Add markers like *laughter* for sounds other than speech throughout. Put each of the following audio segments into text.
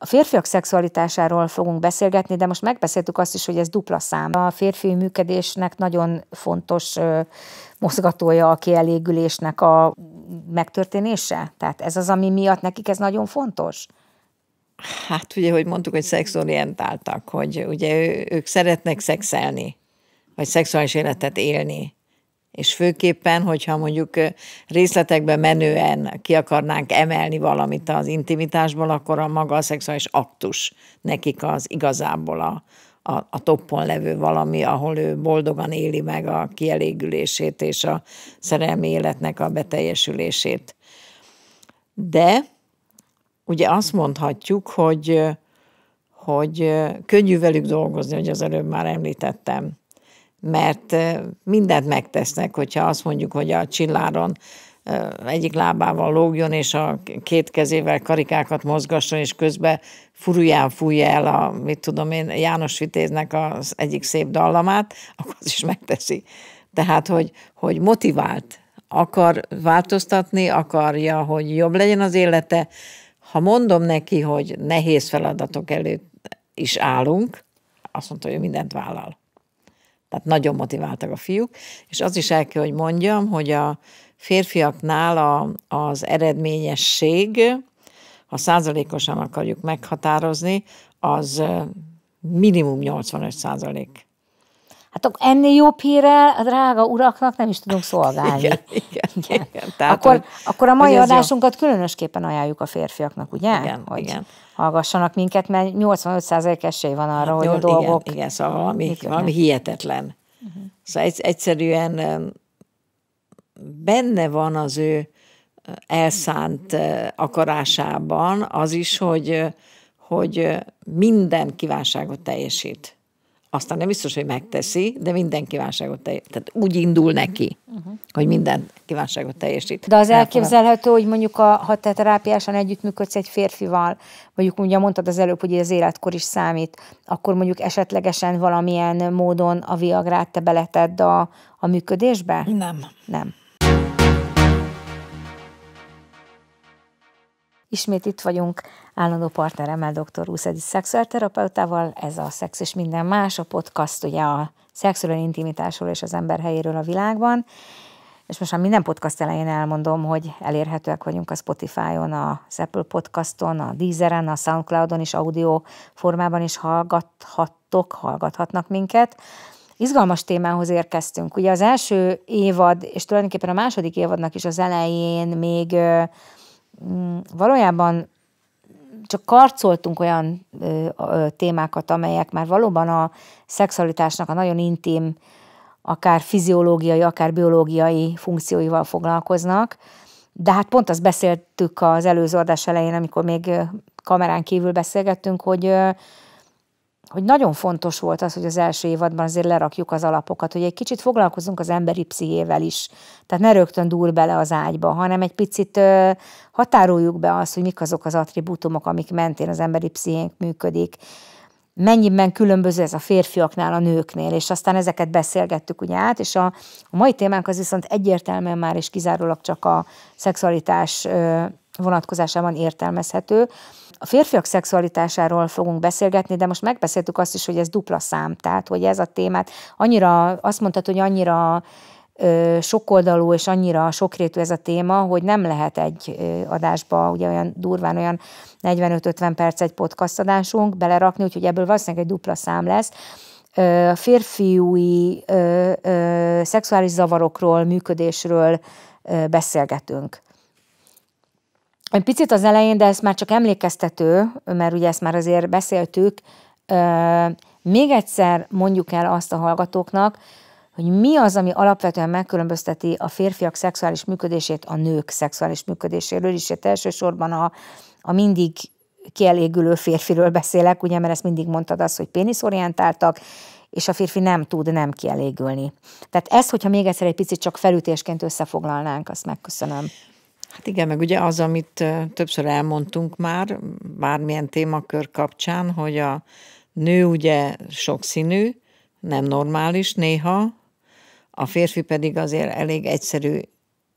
A férfiak szexualitásáról fogunk beszélgetni, de most megbeszéltük azt is, hogy ez dupla szám. A férfi működésnek nagyon fontos mozgatója a kielégülésnek a megtörténése? Tehát ez az, ami miatt nekik ez nagyon fontos? Hát ugye, hogy mondtuk, hogy szexorientáltak, hogy ugye ők szeretnek szexelni, vagy szexuális életet élni és főképpen, hogyha mondjuk részletekbe menően ki akarnánk emelni valamit az intimitásból, akkor a maga a szexuális aktus nekik az igazából a, a, a toppon levő valami, ahol ő boldogan éli meg a kielégülését és a szerelmi életnek a beteljesülését. De ugye azt mondhatjuk, hogy, hogy könnyű velük dolgozni, hogy az előbb már említettem mert mindent megtesznek, hogyha azt mondjuk, hogy a csilláron egyik lábával lógjon, és a két kezével karikákat mozgasson, és közben furuján fújja el a, mit tudom én, János Vitéznek az egyik szép dallamát, akkor az is megteszi. Tehát, hogy, hogy motivált, akar változtatni, akarja, hogy jobb legyen az élete. Ha mondom neki, hogy nehéz feladatok előtt is állunk, azt mondta, hogy mindent vállal. Tehát nagyon motiváltak a fiúk, és az is el kell, hogy mondjam, hogy a férfiaknál a, az eredményesség, ha százalékosan akarjuk meghatározni, az minimum 85 százalék. Hát akkor ennél jobb hírrel a drága uraknak nem is tudunk szolgálni. Igen, igen, igen. igen. Tehát, akkor, hogy, akkor a mai adásunkat jó. különösképpen ajánljuk a férfiaknak, ugye? Igen, hogy igen. hallgassanak minket, mert 85% esély van arra, hát hogy Jól, a dolgok... Igen, igen szóval valami, valami hihetetlen. Uh-huh. Szóval egyszerűen benne van az ő elszánt akarásában az is, hogy, hogy minden kívánságot teljesít aztán nem biztos, hogy megteszi, de minden kívánságot teljesít. Tehát úgy indul neki, uh-huh. hogy minden kívánságot teljesít. De az elképzelhető, hogy mondjuk, a, ha te terápiásan együttműködsz egy férfival, mondjuk ugye mondtad az előbb, hogy az életkor is számít, akkor mondjuk esetlegesen valamilyen módon a viagrát te beleted a, a működésbe? Nem. Nem. Ismét itt vagyunk állandó partneremmel, dr. Úszedi szexuálterapeutával. Ez a Szex és minden más, a podcast ugye a szexuális intimitásról és az ember helyéről a világban. És most már minden podcast elején elmondom, hogy elérhetőek vagyunk a Spotify-on, a Apple Podcaston, a Deezeren, a Soundcloud-on is audio formában is hallgathattok, hallgathatnak minket izgalmas témához érkeztünk. Ugye az első évad, és tulajdonképpen a második évadnak is az elején még Mm, valójában csak karcoltunk olyan ö, ö, témákat, amelyek már valóban a szexualitásnak a nagyon intim, akár fiziológiai, akár biológiai funkcióival foglalkoznak, de hát pont azt beszéltük az előző adás elején, amikor még kamerán kívül beszélgettünk, hogy hogy nagyon fontos volt az, hogy az első évadban azért lerakjuk az alapokat, hogy egy kicsit foglalkozunk az emberi pszichével is. Tehát ne rögtön dúl bele az ágyba, hanem egy picit ö, határoljuk be azt, hogy mik azok az attribútumok, amik mentén az emberi pszichénk működik. Mennyiben különböző ez a férfiaknál, a nőknél, és aztán ezeket beszélgettük ugye át, és a, a mai témánk az viszont egyértelműen már és kizárólag csak a szexualitás ö, vonatkozásában értelmezhető, a férfiak szexualitásáról fogunk beszélgetni, de most megbeszéltük azt is, hogy ez dupla szám, tehát hogy ez a témát annyira, azt mondtad, hogy annyira ö, sokoldalú és annyira sokrétű ez a téma, hogy nem lehet egy ö, adásba, ugye olyan durván olyan 45-50 perc egy podcast adásunk belerakni, úgyhogy ebből valószínűleg egy dupla szám lesz a férfiúi ö, ö, szexuális zavarokról, működésről ö, beszélgetünk egy picit az elején, de ez már csak emlékeztető, mert ugye ezt már azért beszéltük, még egyszer mondjuk el azt a hallgatóknak, hogy mi az, ami alapvetően megkülönbözteti a férfiak szexuális működését a nők szexuális működéséről is. Itt elsősorban a, a mindig kielégülő férfiről beszélek, ugye, mert ezt mindig mondtad azt, hogy péniszorientáltak, és a férfi nem tud nem kielégülni. Tehát ezt, hogyha még egyszer egy picit csak felütésként összefoglalnánk, azt megköszönöm. Hát igen, meg ugye az, amit többször elmondtunk már, bármilyen témakör kapcsán, hogy a nő ugye sokszínű, nem normális néha, a férfi pedig azért elég egyszerű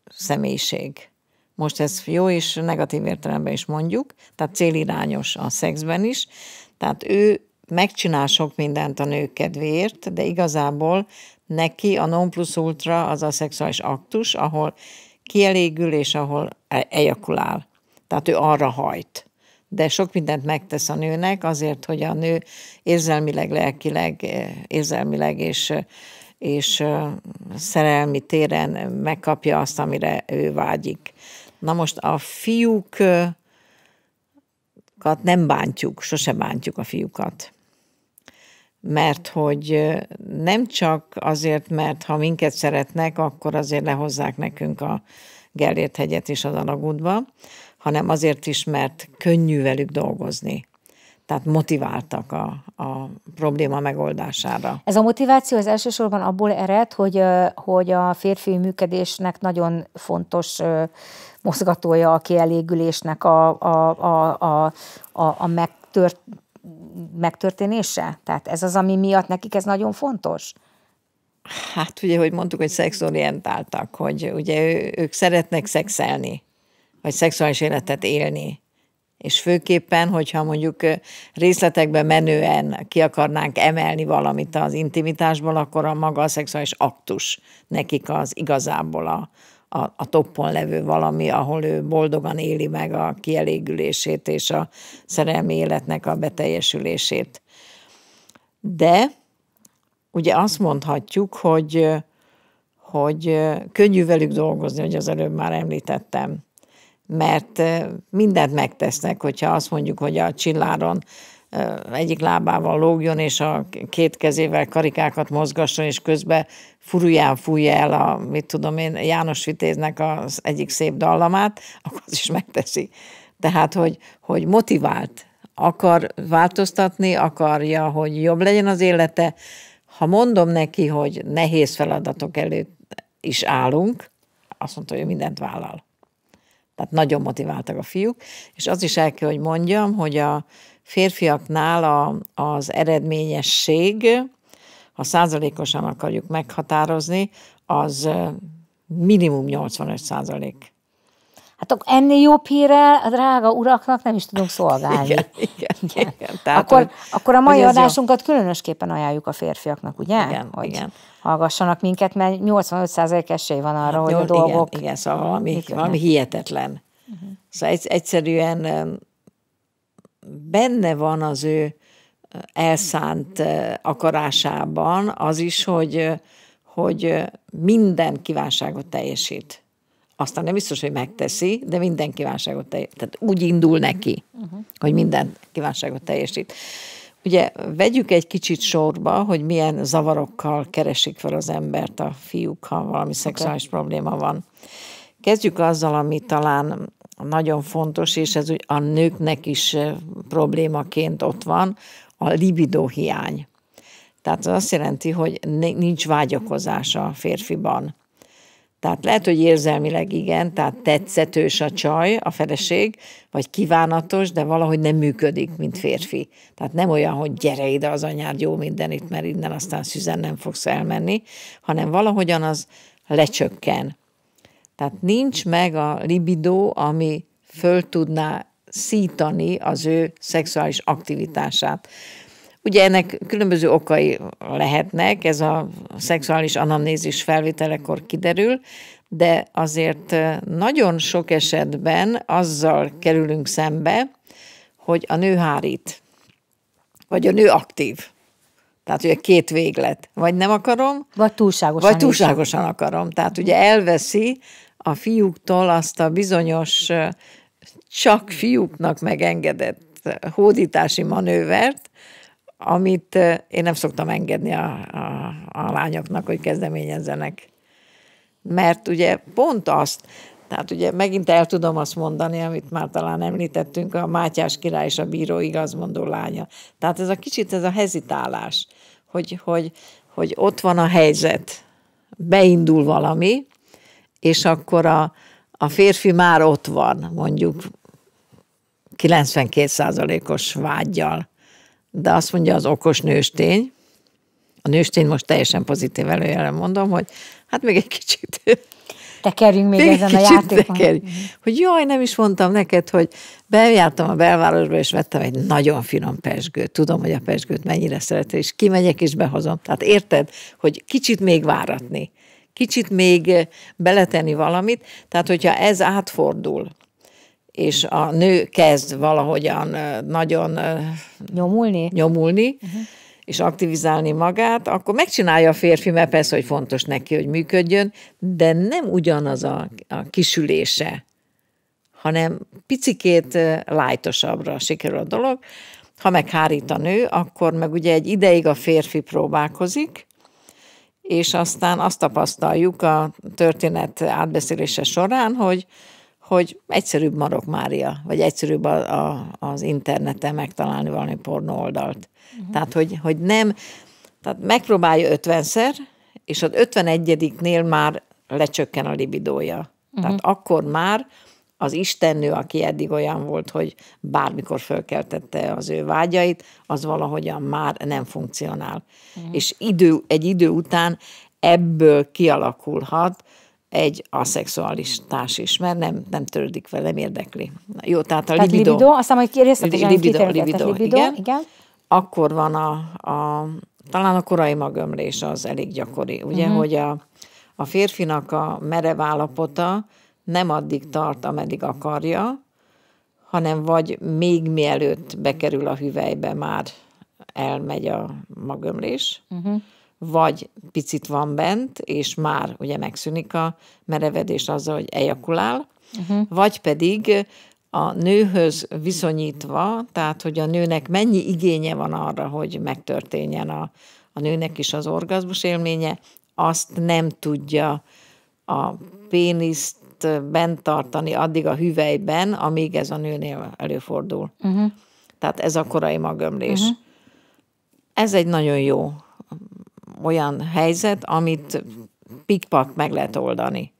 személyiség. Most ez jó és negatív értelemben is mondjuk, tehát célirányos a szexben is, tehát ő megcsinál sok mindent a nők kedvéért, de igazából neki a non plus ultra az a szexuális aktus, ahol kielégül, és ahol e, ejakulál. Tehát ő arra hajt. De sok mindent megtesz a nőnek azért, hogy a nő érzelmileg, lelkileg, e, érzelmileg és, e, és szerelmi téren megkapja azt, amire ő vágyik. Na most a fiúk nem bántjuk, sose bántjuk a fiúkat mert hogy nem csak azért, mert ha minket szeretnek, akkor azért lehozzák nekünk a Gellért hegyet is az alagútba, hanem azért is, mert könnyű velük dolgozni. Tehát motiváltak a, a probléma megoldására. Ez a motiváció az elsősorban abból ered, hogy, hogy a férfi működésnek nagyon fontos mozgatója a kielégülésnek a, a, a, a, a, a megtört megtörténése? Tehát ez az, ami miatt nekik ez nagyon fontos? Hát ugye, hogy mondtuk, hogy szexorientáltak, hogy ugye ő, ők szeretnek szexelni, vagy szexuális életet élni. És főképpen, hogyha mondjuk részletekben menően ki akarnánk emelni valamit az intimitásból, akkor a maga a szexuális aktus nekik az igazából a, a, a toppon levő valami, ahol ő boldogan éli meg a kielégülését és a szerelmi életnek a beteljesülését. De ugye azt mondhatjuk, hogy, hogy könnyű velük dolgozni, hogy az előbb már említettem, mert mindent megtesznek, hogyha azt mondjuk, hogy a csilláron egyik lábával lógjon, és a két kezével karikákat mozgasson, és közben furuján fújja el a, mit tudom én, János Vitéznek az egyik szép dallamát, akkor az is megteszi. Tehát, hogy, hogy motivált, akar változtatni, akarja, hogy jobb legyen az élete. Ha mondom neki, hogy nehéz feladatok előtt is állunk, azt mondta, hogy mindent vállal. Tehát nagyon motiváltak a fiúk, és az is el kell, hogy mondjam, hogy a férfiaknál a, az eredményesség, ha százalékosan akarjuk meghatározni, az minimum 85 százalék. Hát akkor ennél jobb hírrel a drága uraknak nem is tudunk szolgálni. Igen, igen, *laughs* igen. igen. Tehát, akkor, hogy, akkor a mai adásunkat jó. különösképpen ajánljuk a férfiaknak, ugye? Igen, hogy igen. hallgassanak minket, mert 85% esély van arra, hát, hogy jól, a dolgok... Igen, igen szóval valami, valami hihetetlen. Uh-huh. Szóval egyszerűen benne van az ő elszánt eh, akarásában az is, hogy, eh, hogy eh, minden kívánságot teljesít. Aztán nem biztos, hogy megteszi, de minden kívánságot teljesít. Tehát úgy indul neki, uh-huh. hogy minden kívánságot teljesít. Ugye vegyük egy kicsit sorba, hogy milyen zavarokkal keresik fel az embert a fiúk, ha valami szexuális okay. probléma van. Kezdjük azzal, ami talán nagyon fontos, és ez a nőknek is problémaként ott van, a libido hiány. Tehát az azt jelenti, hogy nincs vágyakozás a férfiban. Tehát lehet, hogy érzelmileg igen, tehát tetszetős a csaj, a feleség, vagy kívánatos, de valahogy nem működik, mint férfi. Tehát nem olyan, hogy gyere ide az anyád, jó mindenit, mert innen aztán szüzen nem fogsz elmenni, hanem valahogyan az lecsökken. Tehát nincs meg a libidó, ami föl tudná szítani az ő szexuális aktivitását. Ugye ennek különböző okai lehetnek, ez a szexuális anamnézis felvételekor kiderül, de azért nagyon sok esetben azzal kerülünk szembe, hogy a nő hárít, vagy a nő aktív. Tehát ugye két véglet. Vagy nem akarom, vagy túlságosan, vagy túlságosan akarom. Tehát ugye elveszi a fiúktól azt a bizonyos csak fiúknak megengedett hódítási manővert, amit én nem szoktam engedni a, a, a lányoknak, hogy kezdeményezzenek. Mert ugye pont azt, tehát ugye megint el tudom azt mondani, amit már talán említettünk, a Mátyás király és a bíró igazmondó lánya. Tehát ez a kicsit ez a hezitálás, hogy, hogy, hogy ott van a helyzet, beindul valami, és akkor a, a férfi már ott van, mondjuk 92%-os vágyjal. De azt mondja az okos nőstény, a nőstény most teljesen pozitív előjelen mondom, hogy hát még egy kicsit tekerjünk még, még ezen a játékon. Tekerjünk. Hogy jaj, nem is mondtam neked, hogy bejártam a belvárosba, és vettem egy nagyon finom pesgőt. Tudom, hogy a pesgőt mennyire szeretem, és kimegyek, és behozom. Tehát érted, hogy kicsit még váratni, kicsit még beletenni valamit. Tehát, hogyha ez átfordul és a nő kezd valahogyan nagyon nyomulni, nyomulni uh-huh. és aktivizálni magát, akkor megcsinálja a férfi, mert persze, hogy fontos neki, hogy működjön, de nem ugyanaz a, a kisülése, hanem picikét lájtosabbra sikerül a dolog. Ha meghárít a nő, akkor meg ugye egy ideig a férfi próbálkozik, és aztán azt tapasztaljuk a történet átbeszélése során, hogy hogy egyszerűbb Marok Mária, vagy egyszerűbb a, a, az interneten megtalálni valami pornó oldalt. Uh-huh. Tehát, hogy, hogy nem, tehát megpróbálja ötvenszer, és az 51-nél már lecsökken a libidója. Uh-huh. Tehát mhm. akkor már az istennő, aki eddig olyan volt, hogy bármikor fölkeltette az ő vágyait, az valahogyan már nem funkcionál. Uh-huh. És idő, egy idő után ebből kialakulhat egy aszexualitás is, mert nem, nem törődik vele, nem érdekli. Na, jó, tehát a tehát libido. libido aztán majd részletesen libido, libido, libido, igen. igen. Akkor van a, a, talán a korai magömlés az elég gyakori, ugye, uh-huh. hogy a, a férfinak a merev állapota nem addig tart, ameddig akarja, hanem vagy még mielőtt bekerül a hüvelybe, már elmegy a magömlés, uh-huh vagy picit van bent, és már ugye megszűnik a merevedés azzal, hogy ejakulál, uh-huh. vagy pedig a nőhöz viszonyítva, tehát hogy a nőnek mennyi igénye van arra, hogy megtörténjen a, a nőnek is az orgazmus élménye, azt nem tudja a péniszt bent tartani addig a hüvelyben, amíg ez a nőnél előfordul. Uh-huh. Tehát ez a korai magömlés. Uh-huh. Mhm. Ez egy nagyon jó olyan helyzet, amit pikpak meg lehet oldani.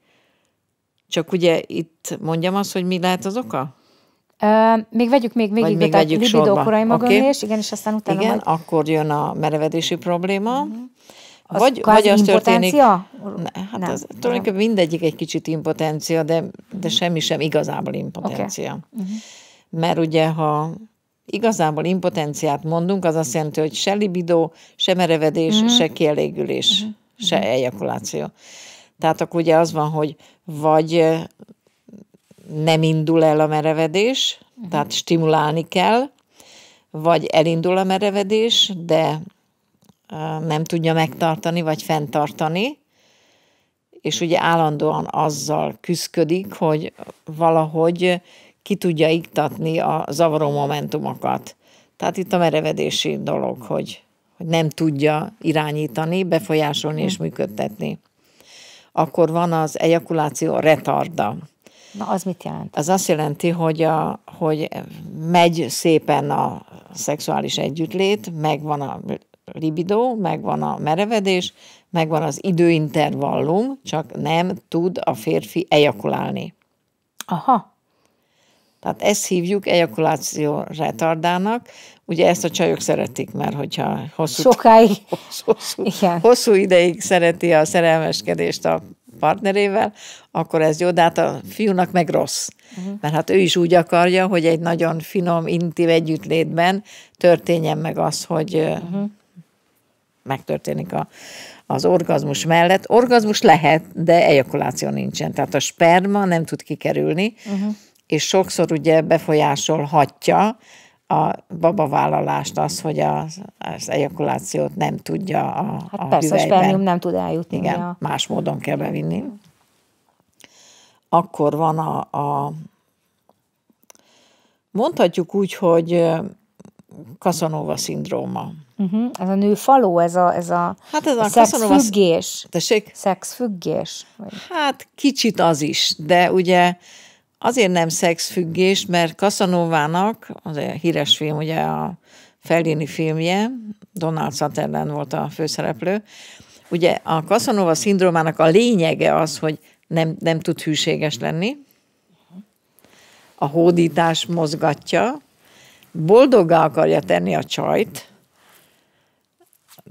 Csak ugye itt mondjam azt, hogy mi lehet az oka? Uh, még vegyük még végig, még a libidókorai magömlés, okay. igen, és aztán utána Igen, majd... akkor jön a merevedési probléma. Uh-huh. Az vagy, vagy az történik... Ne, hát nem, az, tulajdonképpen mindegyik egy kicsit impotencia, de, de semmi sem igazából impotencia. Okay. Uh-huh. Mhm. Mert ugye, ha igazából impotenciát mondunk, az azt jelenti, hogy se libidó, se merevedés, mm-hmm. se kielégülés, mm-hmm. se ejakuláció. Tehát akkor ugye az van, hogy vagy nem indul el a merevedés, mm-hmm. tehát stimulálni kell, vagy elindul a merevedés, de nem tudja megtartani, vagy fenntartani, és ugye állandóan azzal küzdik, hogy valahogy ki tudja iktatni a zavaró momentumokat. Tehát itt a merevedési dolog, hogy, hogy nem tudja irányítani, befolyásolni és működtetni. Akkor van az ejakuláció retarda. Na, az mit jelent? Az azt jelenti, hogy, a, hogy megy szépen a szexuális együttlét, megvan a libidó, megvan a merevedés, megvan az időintervallum, csak nem tud a férfi ejakulálni. Aha. Tehát ezt hívjuk ejakuláció retardának. Ugye ezt a csajok szeretik, mert hogyha hosszú, Sokáig. *laughs* hosszú, Igen. hosszú ideig szereti a szerelmeskedést a partnerével, akkor ez jó, de hát a fiúnak meg rossz. Uh-huh. Mert hát ő is úgy akarja, hogy egy nagyon finom, intim együttlétben történjen meg az, hogy uh-huh. megtörténik a, az orgazmus mellett. Orgazmus lehet, de ejakuláció nincsen. Tehát a sperma nem tud kikerülni. Uh-huh és sokszor ugye befolyásolhatja a babavállalást az, hogy az, az ejakulációt nem tudja a, hát a persze, hüvelyben. a spermium nem tud eljutni. Igen, a... más módon kell bevinni. Akkor van a, a mondhatjuk úgy, hogy Kaszanova szindróma. Uh-huh. Ez a nő faló, ez a, ez a, hát ez a, a szexfüggés. Tessék? Szexfüggés. Vagy? Hát kicsit az is, de ugye Azért nem szexfüggés, mert casanova az egy híres film, ugye a Fellini filmje, Donald Sutherland volt a főszereplő, ugye a Casanova szindrómának a lényege az, hogy nem, nem tud hűséges lenni, a hódítás mozgatja, boldoggá akarja tenni a csajt,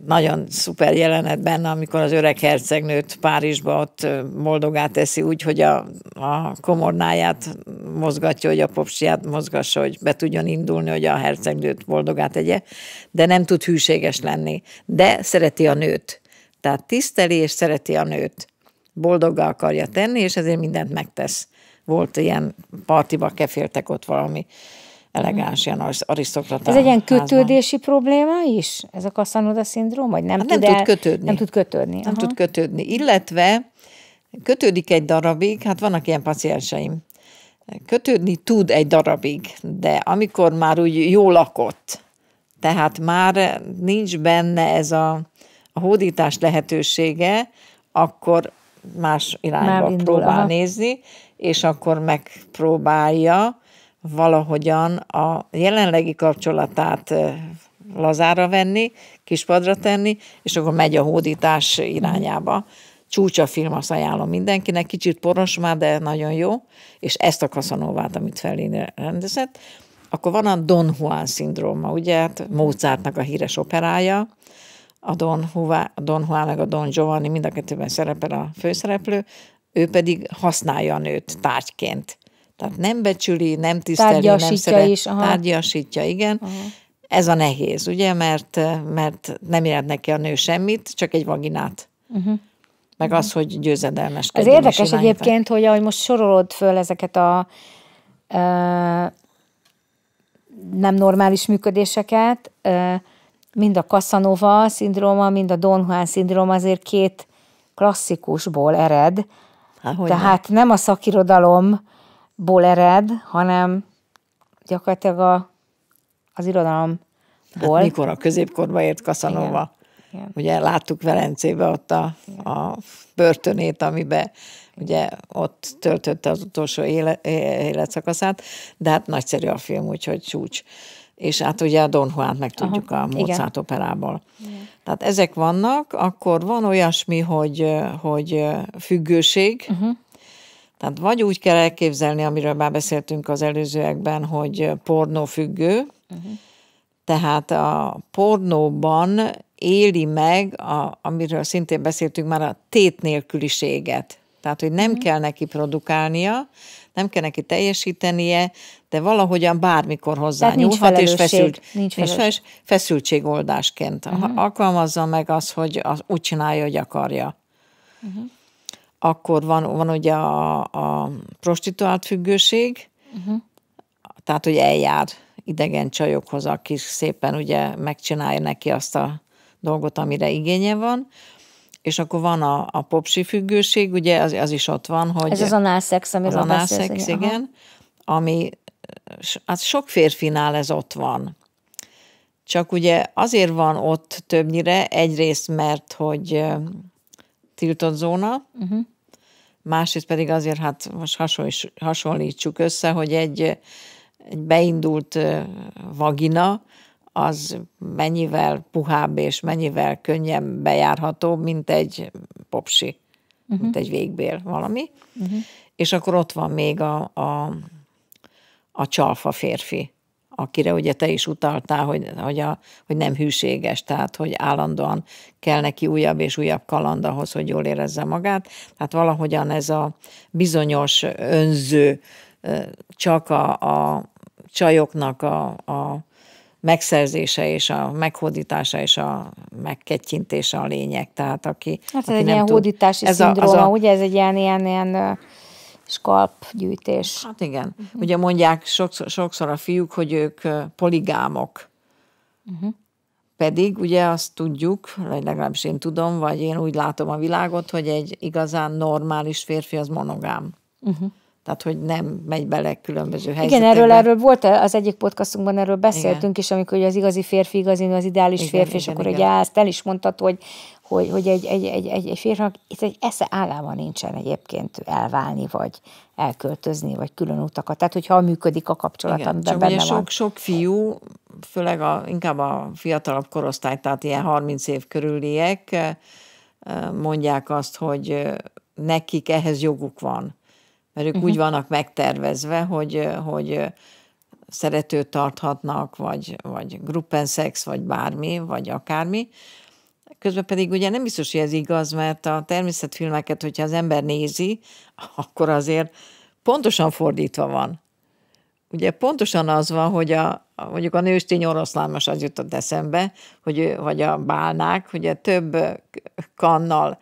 nagyon szuper jelenet benne, amikor az öreg hercegnőt Párizsba ott boldogá teszi úgy, hogy a, a komornáját mozgatja, hogy a popsiját mozgassa, hogy be tudjon indulni, hogy a hercegnőt boldogá tegye, de nem tud hűséges lenni. De szereti a nőt. Tehát tiszteli és szereti a nőt. boldoggal akarja tenni, és ezért mindent megtesz. Volt ilyen partiba keféltek ott valami elegáns, mhm. ilyen arisztokrata. Ez egy ilyen kötődési házban. probléma is? Ez a Cassanoda szindróma? Vagy nem, hát tud nem el, tud kötődni. Nem tud kötődni. Nem Aha. tud kötődni. Illetve kötődik egy darabig, hát vannak ilyen pacienseim, kötődni tud egy darabig, de amikor már úgy jól lakott, tehát már nincs benne ez a, a hódítás lehetősége, akkor más irányba indul, próbál aha. nézni, és akkor megpróbálja valahogyan a jelenlegi kapcsolatát lazára venni, kispadra tenni, és akkor megy a hódítás irányába. Csúcsa film, azt ajánlom mindenkinek, kicsit poros már, de nagyon jó, és ezt a Kaszanovát, amit Fellini rendezett. Akkor van a Don Juan szindróma, ugye, hát Mozartnak a híres operája, a Don, Juan, a Don Juan meg a Don Giovanni, mind a kettőben szerepel a főszereplő, ő pedig használja a nőt tárgyként tehát nem becsüli, nem tiszteli, tárgyasítja nem szeret, is, aha. tárgyasítja, igen. Aha. Ez a nehéz, ugye, mert, mert nem jelent neki a nő semmit, csak egy vaginát. Uh-huh meg az, hogy győzedelmes. Ez érdekes egyébként, hogy ahogy most sorolod föl ezeket a ö, nem normális működéseket, ö, mind a Casanova szindróma, mind a Don Juan szindróma azért két klasszikusból ered. Há, Tehát nem a szakirodalom ból ered, hanem gyakorlatilag a, az irodalomból. Hát mikor a középkorba ért Kaszanova. Igen. Ugye láttuk Velencébe ott a, a börtönét, amiben ugye ott töltötte az utolsó éle, életszakaszát, de hát nagyszerű a film, úgyhogy csúcs. És hát ugye a Don Juan-t meg tudjuk Aha, a Mozart igen. operából. Igen. Tehát ezek vannak, akkor van olyasmi, hogy, hogy függőség, uh-huh tehát vagy úgy kell elképzelni, amiről már beszéltünk az előzőekben, hogy pornófüggő, uh-huh. tehát a pornóban éli meg, a, amiről szintén beszéltünk már, a tét nélküliséget. Tehát, hogy nem uh-huh. kell neki produkálnia, nem kell neki teljesítenie, de valahogyan bármikor hozzányúlhat, és feszült, nincs és Nincs feszültségoldásként uh-huh. alkalmazza meg az, hogy az úgy csinálja, hogy akarja. Uh-huh akkor van, van ugye a, a prostituált függőség, uh-huh. tehát hogy eljár idegen csajokhoz, aki szépen ugye megcsinálja neki azt a dolgot, amire igénye van, és akkor van a, a popsi függőség, ugye az, az is ott van, hogy... Ez az a nászex, amiről az a beszélsz, igen, aha. ami az hát sok férfinál ez ott van. Csak ugye azért van ott többnyire, egyrészt mert, hogy tiltott zóna, uh-huh. másrészt pedig azért, hát most hasonlítsuk össze, hogy egy, egy beindult vagina, az mennyivel puhább és mennyivel könnyen bejárható, mint egy popsi, uh-huh. mint egy végbél valami. Uh-huh. És akkor ott van még a, a, a csalfa férfi, akire ugye te is utaltál, hogy, hogy, a, hogy nem hűséges, tehát hogy állandóan kell neki újabb és újabb kaland ahhoz, hogy jól érezze magát. Tehát valahogyan ez a bizonyos önző, csak a, a csajoknak a, a megszerzése és a meghódítása és a megkettyintése a lényeg. Tehát aki, hát ez aki egy nem ilyen tud, hódítási ez szindróma, a, az a, ugye? Ez egy ilyen, ilyen, ilyen skalp gyűjtés Hát igen. Uh-huh. Ugye mondják sokszor, sokszor a fiúk, hogy ők poligámok. Uh-huh. Pedig ugye azt tudjuk, vagy legalábbis én tudom, vagy én úgy látom a világot, hogy egy igazán normális férfi az monogám. Uh-huh. Tehát, hogy nem megy bele különböző helyzetekbe. Igen, erről, erről volt az egyik podcastunkban, erről beszéltünk igen. is, amikor az igazi férfi, igazi, az ideális igen, férfi, igen, és igen, akkor igen. ugye ezt el is mondtad, hogy, hogy, hogy egy, egy, egy, egy, egy férfinak itt egy esze állában nincsen egyébként elválni, vagy elköltözni, vagy külön utakat. Tehát, hogyha működik a kapcsolat, Igen, amiben csak benne sok, van. Sok, sok fiú, főleg a, inkább a fiatalabb korosztály, tehát ilyen 30 év körüliek, eh, mondják azt, hogy eh, nekik ehhez joguk van. Mert ők uh-huh. úgy mhm. vannak megtervezve, hogy, eh, hogy szeretőt tarthatnak, vagy, vagy szex, vagy bármi, vagy akármi, Közben pedig ugye nem biztos, hogy ez igaz, mert a természetfilmeket, hogyha az ember nézi, akkor azért pontosan fordítva van. Ugye pontosan az van, hogy a, mondjuk a nőstény oroszlán az jutott eszembe, hogy, vagy a bálnák, hogy a több kannal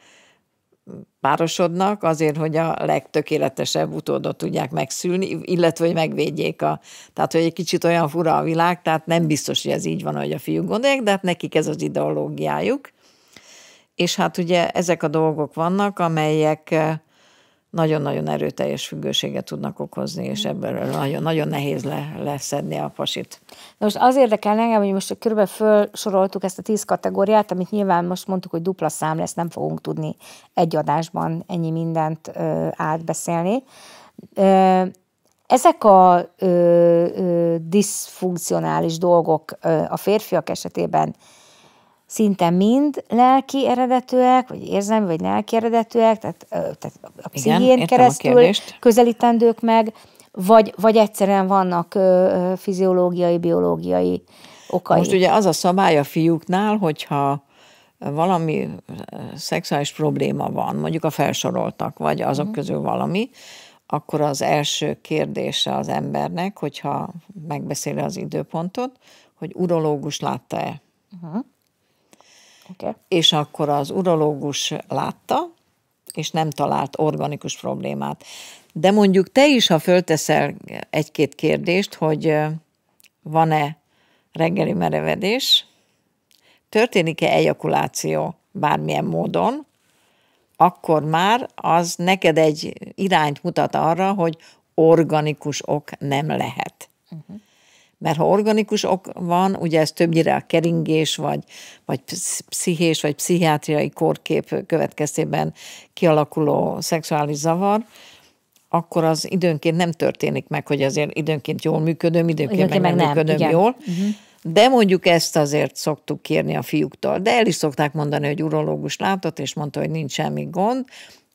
párosodnak azért, hogy a legtökéletesebb utódot tudják megszülni, illetve hogy megvédjék a... Tehát, hogy egy kicsit olyan fura a világ, tehát nem biztos, hogy ez így van, hogy a fiúk gondolják, de hát nekik ez az ideológiájuk. És hát ugye ezek a dolgok vannak, amelyek eh, nagyon-nagyon erőteljes függőséget tudnak okozni, és mm. ebből nagyon, nagyon nehéz le, leszedni a pasit. Na most az érdekel engem, hogy most körülbelül felsoroltuk ezt a tíz kategóriát, amit nyilván most mondtuk, hogy dupla szám lesz, nem fogunk tudni egy adásban ennyi mindent ö, átbeszélni. Ö, ezek a ö, ö, diszfunkcionális dolgok ö, a férfiak esetében szinte mind lelki eredetűek, vagy érzelmi, vagy lelki eredetűek, tehát, tehát a pszichén keresztül a közelítendők meg, vagy, vagy egyszerűen vannak ö, fiziológiai, biológiai okai. Most ugye az a szabály a fiúknál, hogyha valami szexuális probléma van, mondjuk a felsoroltak, vagy azok mhm. közül valami, akkor az első kérdése az embernek, hogyha megbeszéli az időpontot, hogy urológus látta-e. Uh-huh. Okay. És akkor az urológus látta, és nem talált organikus problémát. De mondjuk te is, ha fölteszel egy-két kérdést, hogy van-e reggeli merevedés, történik-e ejakuláció bármilyen módon, akkor már az neked egy irányt mutat arra, hogy organikus ok nem lehet. Uh-huh. Mert ha organikus ok van, ugye ez többnyire a keringés, vagy, vagy pszichés, vagy pszichiátriai kórkép következtében kialakuló szexuális zavar, akkor az időnként nem történik meg, hogy azért időnként jól működöm, időnként, meg nem működöm igen. jól. Uh-huh. De mondjuk ezt azért szoktuk kérni a fiúktól. De el is szokták mondani, hogy urológus látott, és mondta, hogy nincs semmi gond,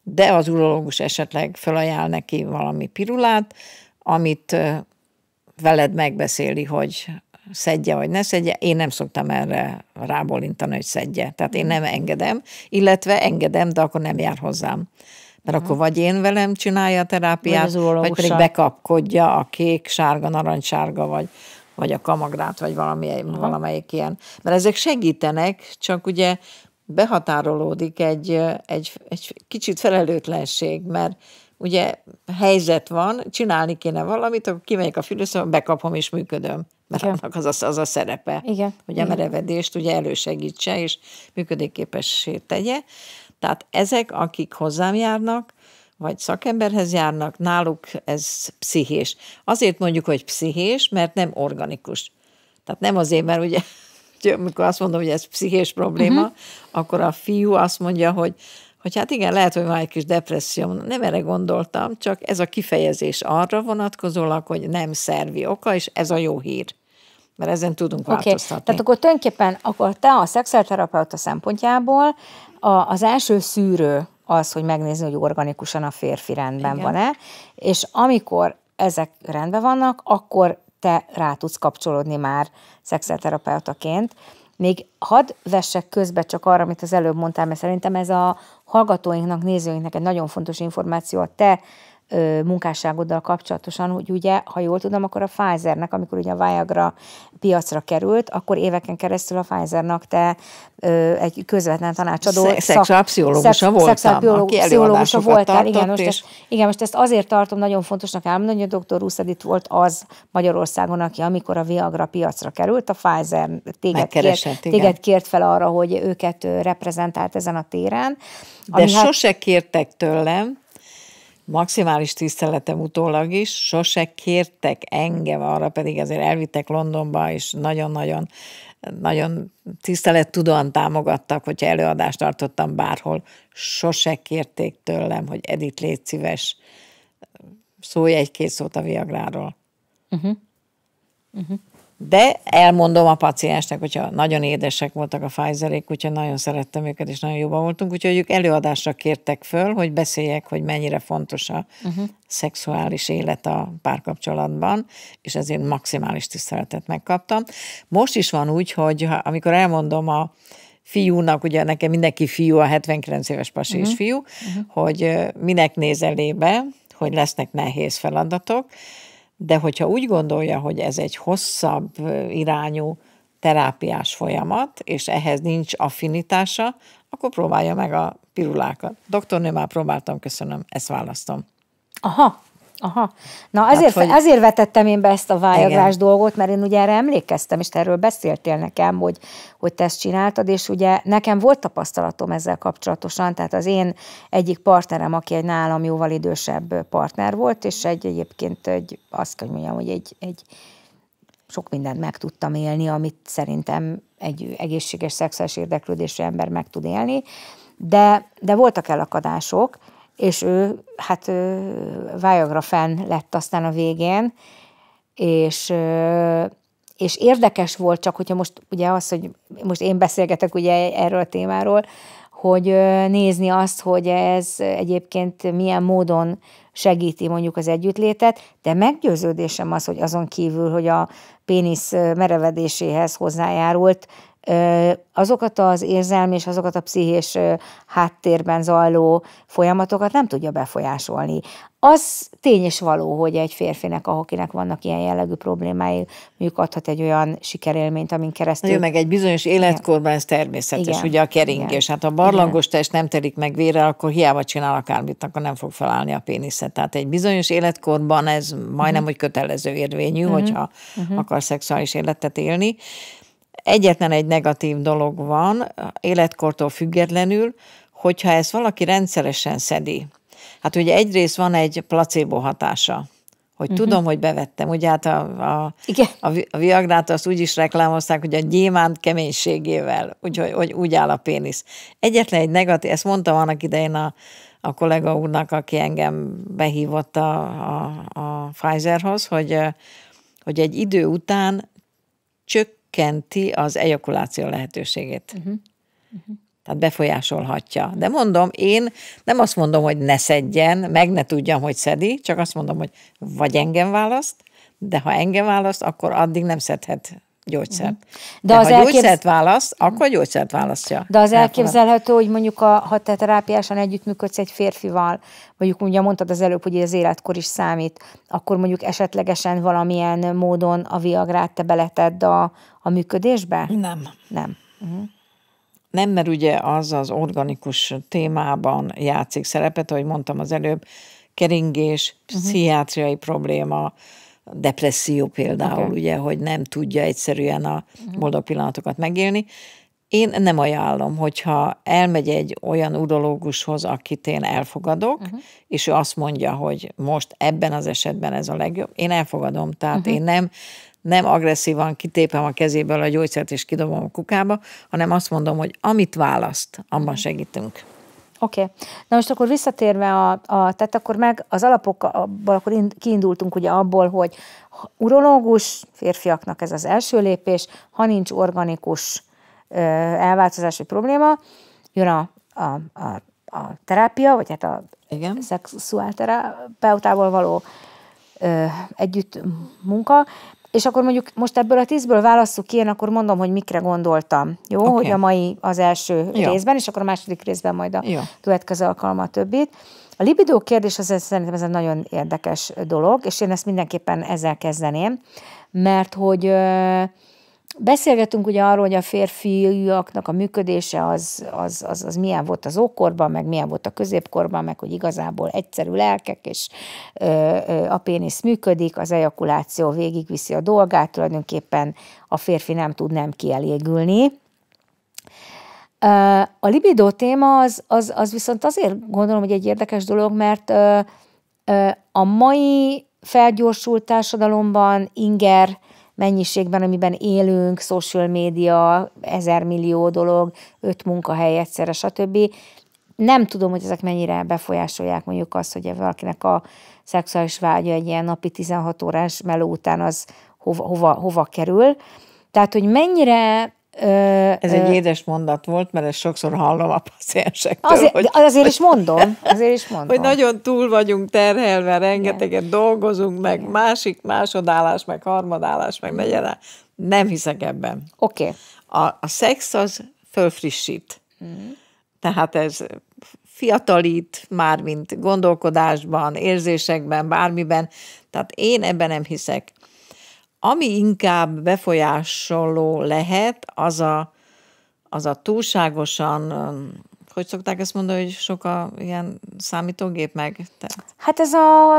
de az urológus esetleg felajánl neki valami pirulát, amit veled megbeszéli, hogy szedje vagy ne szedje, én nem szoktam erre rábólintani, hogy szedje. Tehát én nem engedem, illetve engedem, de akkor nem jár hozzám. Mert akkor vagy én velem csinálja a terápiát, vagy, vagy pedig bekapkodja a kék, sárga, narancsárga vagy, vagy a kamagrát, vagy valami, valamelyik ilyen. Mert ezek segítenek, csak ugye behatárolódik egy, egy, egy kicsit felelőtlenség, mert ugye helyzet van, csinálni kéne valamit, akkor kimegyek a fülőszobába, bekapom és működöm. Mert Igen. annak az a, az a szerepe, Igen. hogy a merevedést ugye elősegítse és működőképessé tegye. Tehát ezek, akik hozzám járnak, vagy szakemberhez járnak, náluk ez pszichés. Azért mondjuk, hogy pszichés, mert nem organikus. Tehát nem azért, mert ugye *laughs* amikor azt mondom, hogy ez pszichés probléma, uh-huh. akkor a fiú azt mondja, hogy hogy hát igen, lehet, hogy van egy kis depresszióm, nem erre gondoltam, csak ez a kifejezés arra vonatkozólag, hogy nem szervi oka, és ez a jó hír. Mert ezen tudunk okay. változtatni. Tehát akkor tulajdonképpen akkor te a szexuálterapeuta szempontjából a, az első szűrő az, hogy megnézni, hogy organikusan a férfi rendben van-e, és amikor ezek rendben vannak, akkor te rá tudsz kapcsolódni már szexuálterapeutaként. Még hadd vessek közbe csak arra, amit az előbb mondtál, mert szerintem ez a hallgatóinknak, nézőinknek egy nagyon fontos információ. A te munkásságoddal kapcsolatosan, hogy ugye, ha jól tudom, akkor a Pfizernek, amikor ugye a Viagra piacra került, akkor éveken keresztül a Pfizernak te ö, egy közvetlen tanácsadó... Szexuálpszichológusa voltam, szexuálpszichológusa voltál. Igen most, és... ezt, igen, most ezt azért tartom nagyon fontosnak elmondani, hogy a dr. Ruszedit volt az Magyarországon, aki amikor a Viagra piacra került, a Pfizer téged, kért, téged kért fel arra, hogy őket reprezentált ezen a téren. De hát... sose kértek tőlem, maximális tiszteletem utólag is, sose kértek engem arra, pedig azért elvittek Londonba, és nagyon-nagyon nagyon tudóan támogattak, hogyha előadást tartottam bárhol. Sose kérték tőlem, hogy Edith, légy szíves, szólj egy-két szót a Viagráról. Uh-huh. Uh-huh. De elmondom a paciensnek, hogyha nagyon édesek voltak a Pfizerék, úgyhogy nagyon szerettem őket, és nagyon jóban voltunk, úgyhogy ők előadásra kértek föl, hogy beszéljek, hogy mennyire fontos a uh-huh. szexuális élet a párkapcsolatban, és ezért maximális tiszteletet megkaptam. Most is van úgy, hogy ha, amikor elmondom a fiúnak, ugye nekem mindenki fiú, a 79 éves pasi uh-huh. is fiú, uh-huh. hogy minek néz elébe, hogy lesznek nehéz feladatok, de hogyha úgy gondolja, hogy ez egy hosszabb irányú terápiás folyamat, és ehhez nincs affinitása, akkor próbálja meg a pirulákat. Doktornő, már próbáltam, köszönöm, ezt választom. Aha, Aha. Na hát, ezért, hát, hogy... ezért vetettem én be ezt a Igen. dolgot, mert én ugye erre emlékeztem, és te erről beszéltél nekem, hogy, hogy te ezt csináltad, és ugye nekem volt tapasztalatom ezzel kapcsolatosan, tehát az én egyik partnerem, aki egy nálam jóval idősebb partner volt, és egy egyébként egy, azt kell mondjam, hogy egy, egy sok mindent meg tudtam élni, amit szerintem egy egészséges szexuális érdeklődésű ember meg tud élni, de, de voltak elakadások, és ő, hát ő Viagra fenn lett aztán a végén, és, és érdekes volt csak, hogyha most ugye az, hogy most én beszélgetek ugye erről a témáról, hogy nézni azt, hogy ez egyébként milyen módon segíti mondjuk az együttlétet, de meggyőződésem az, hogy azon kívül, hogy a pénisz merevedéséhez hozzájárult, azokat az érzelmi és azokat a pszichés háttérben zajló folyamatokat nem tudja befolyásolni. Az tény és való, hogy egy férfinek, akinek vannak ilyen jellegű problémái, mondjuk adhat egy olyan sikerélményt, amin keresztül... Jó, meg egy bizonyos életkorban ez természetes, Igen. ugye a keringés. Igen. Hát a barlangos test nem telik meg vére, akkor hiába csinál akármit, akkor nem fog felállni a péniszet. Tehát egy bizonyos életkorban ez majdnem, mm. hogy kötelező érvényű, uh-huh. hogyha uh-huh. akar szexuális életet élni. Egyetlen egy negatív dolog van, életkortól függetlenül, hogyha ezt valaki rendszeresen szedi. Hát ugye egyrészt van egy placebo hatása, hogy uh-huh. tudom, hogy bevettem. Ugye hát a, a, a, a Viagrát azt úgy is reklámozták, hogy a gyémánt keménységével, úgyhogy hogy úgy áll a pénisz. Egyetlen egy negatív, ezt mondtam annak idején a, a kollega úrnak, aki engem behívott a, a, a Pfizerhoz, hogy, hogy egy idő után csökkent csökkenti az ejakuláció lehetőségét. Uh-huh. Uh-huh. Tehát befolyásolhatja. De mondom, én nem azt mondom, hogy ne szedjen, meg ne tudjam, hogy szedi, csak azt mondom, hogy vagy engem választ, de ha engem választ, akkor addig nem szedhet gyógyszert. De, De az ha elképz... gyógyszert választ, akkor gyógyszert választja. De az elképzelhető, hogy mondjuk a, ha te terápiásan együttműködsz egy férfival, mondjuk ugye mondtad az előbb, hogy az életkor is számít, akkor mondjuk esetlegesen valamilyen módon a viagrát te beletedd a, a működésbe? Nem. Nem. Uh-huh. Nem, mert ugye az az organikus témában játszik szerepet, ahogy mondtam az előbb, keringés, uh-huh. pszichiátriai probléma, depresszió például, okay. ugye, hogy nem tudja egyszerűen a mhm. boldog pillanatokat megélni. Én nem ajánlom, hogyha elmegy egy olyan urológushoz, akit én elfogadok, uh-huh. és ő azt mondja, hogy most ebben az esetben ez a legjobb, én elfogadom, tehát uh-huh. én nem nem agresszívan kitépem a kezéből a gyógyszert és kidobom a kukába, hanem azt mondom, hogy amit választ, abban segítünk. Oké. Okay. Na most akkor visszatérve a, a tehát akkor meg az alapokból, akkor in, kiindultunk ugye abból, hogy urológus férfiaknak ez az első lépés, ha nincs organikus ö, elváltozási probléma, jön a, a, a, a terápia, vagy hát a Igen. szexuálterapeutával való ö, együtt munka, és akkor mondjuk most ebből a tízből válasszuk ki, én akkor mondom, hogy mikre gondoltam. Jó, okay. hogy a mai az első ja. részben, és akkor a második részben majd a ja. következő alkalommal többit. A libidó kérdés az szerintem ez egy nagyon érdekes dolog, és én ezt mindenképpen ezzel kezdeném, mert hogy Beszélgetünk ugye arról, hogy a férfiaknak a működése az, az, az, az milyen volt az ókorban, meg milyen volt a középkorban, meg hogy igazából egyszerű lelkek, és ö, ö, a pénisz működik, az ejakuláció végigviszi a dolgát, tulajdonképpen a férfi nem tud nem kielégülni. A libidó téma az, az, az viszont azért gondolom, hogy egy érdekes dolog, mert ö, ö, a mai felgyorsult társadalomban inger, mennyiségben, amiben élünk, social media, ezer millió dolog, öt munkahely egyszerre, stb. Nem tudom, hogy ezek mennyire befolyásolják mondjuk azt, hogy valakinek a szexuális vágya egy ilyen napi 16 órás meló után az hova, hova, hova kerül. Tehát, hogy mennyire ez egy édes mondat volt, mert ezt sokszor hallom a paciensektől. Azért, hogy, azért is mondom, azért is mondom. Hogy nagyon túl vagyunk terhelve, rengeteget Igen. dolgozunk, meg Igen. másik másodállás, meg harmadállás, meg negyedá. Nem hiszek ebben. Oké. Okay. A, a szex az fölfrissít. Mm. Tehát ez fiatalít, mármint gondolkodásban, érzésekben, bármiben. Tehát én ebben nem hiszek. Ami inkább befolyásoló lehet, az a, az a túlságosan hogy szokták ezt mondani, hogy sok a ilyen számítógép meg? Tehát... Hát ez a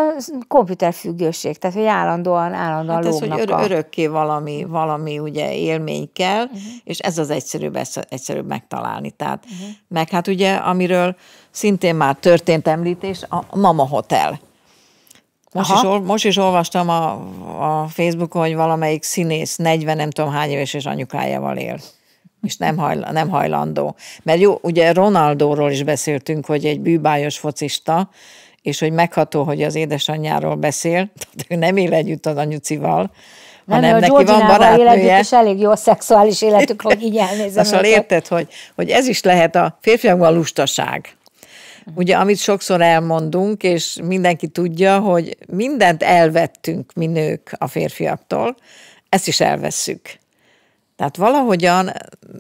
komputerfüggőség, tehát hogy állandóan, állandóan hát ez, hogy ör- örökké valami, valami ugye élmény kell, uh-huh. Mhm. és ez az egyszerűbb, egyszerűbb megtalálni. Tehát, uh-huh. Meg hát ugye, amiről szintén már történt említés, a Mama Hotel. Most, is, ol, most is olvastam a, a Facebookon, hogy valamelyik színész 40 nem tudom hány éves és anyukájával él és nem, hajla, nem hajlandó. Mert jó, ugye Ronaldóról is beszéltünk, hogy egy bűbájos focista, és hogy megható, hogy az édesanyjáról beszél, tehát ő nem él együtt az anyucival, nem, hanem neki van barátnője. Él és elég jó a szexuális életük, hogy így elnézem Szóval *laughs* érted, hogy, hogy ez is lehet a férfiakban lustaság. Uh-huh. Ugye, amit sokszor elmondunk, és mindenki tudja, hogy mindent elvettünk mi nők a férfiaktól, ezt is elvesszük. Tehát valahogyan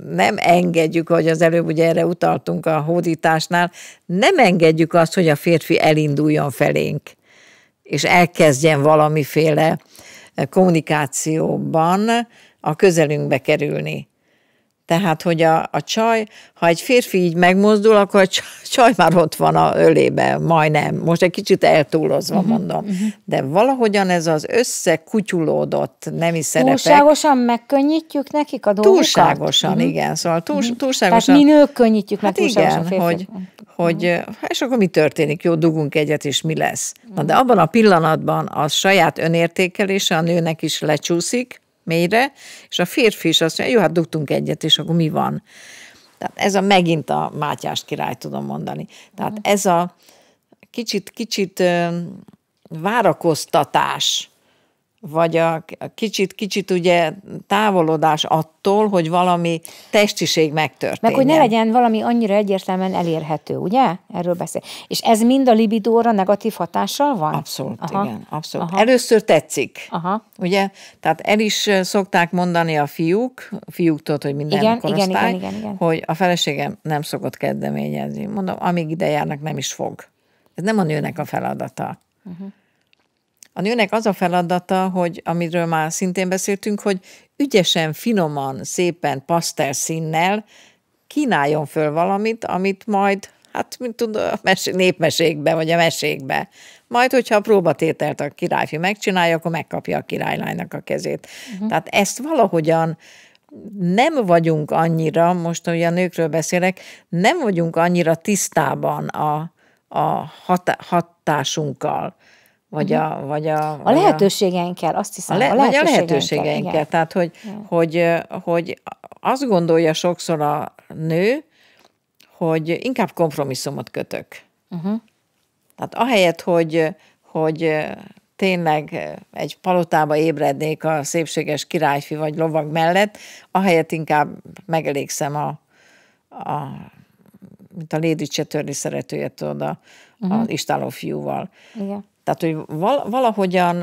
nem engedjük, hogy az előbb ugye erre utaltunk a hódításnál, nem engedjük azt, hogy a férfi elinduljon felénk, és elkezdjen valamiféle kommunikációban a közelünkbe kerülni. Tehát, hogy a, a csaj, ha egy férfi így megmozdul, akkor a csaj már ott van a ölébe, majdnem. Most egy kicsit eltúlozva uh-huh, mondom. Uh-huh. De valahogyan ez az összekutyulódott nemi szerepek... Túlságosan megkönnyítjük nekik a dolgokat? Túlságosan, uh-huh. igen. Szóval túl, uh-huh. túlságosan... Tehát mi nők könnyítjük meg hát túlságosan igen, hogy, hogy és akkor mi történik? Jó, dugunk egyet, és mi lesz? Na, de abban a pillanatban a saját önértékelése a nőnek is lecsúszik, mélyre, és a férfi is azt mondja, jó, hát dugtunk egyet, és akkor mi van? Tehát ez a megint a Mátyás király, tudom mondani. Tehát mhm. ez a kicsit, kicsit várakoztatás, vagy a, kicsit, kicsit ugye távolodás attól, hogy valami testiség megtörténjen. Meg hogy ne legyen valami annyira egyértelműen elérhető, ugye? Erről beszél. És ez mind a libidóra negatív hatással van? Abszolút, Aha. igen, abszolút. Aha. Először tetszik, Aha. ugye? Tehát el is szokták mondani a fiúk, a fiúktól, hogy minden igen, korosztály, igen, igen, igen, igen. hogy a feleségem nem szokott kezdeményezni. Mondom, amíg ide járnak, nem is fog. Ez nem a nőnek a feladata. Uh-huh. A nőnek az a feladata, hogy amiről már szintén beszéltünk, hogy ügyesen, finoman, szépen, pasztel színnel kínáljon föl valamit, amit majd, hát mint tudod, a mesé- népmesékbe vagy a mesékbe. Majd, hogyha a próbatételt a királyfi megcsinálja, akkor megkapja a királylánynak a kezét. Uh-huh. Tehát ezt valahogyan nem vagyunk annyira, most ugye a nőkről beszélek, nem vagyunk annyira tisztában a, a hat- hatásunkkal vagy mhm. a... Vagy a, a vagy lehetőségeinkkel, azt hiszem. A le, a vagy a lehetőségeinkkel. Tehát, hogy, hogy, hogy azt gondolja sokszor a nő, hogy inkább kompromisszumot kötök. Uh-huh. Tehát ahelyett, hogy, hogy tényleg egy palotába ébrednék a szépséges királyfi vagy lovag mellett, ahelyett inkább megelégszem a, a mint a Lady Csetörli szeretője, tudod, a, uh-huh. Mhm. az istáló fiúval. Igen. Tehát, hogy valahogyan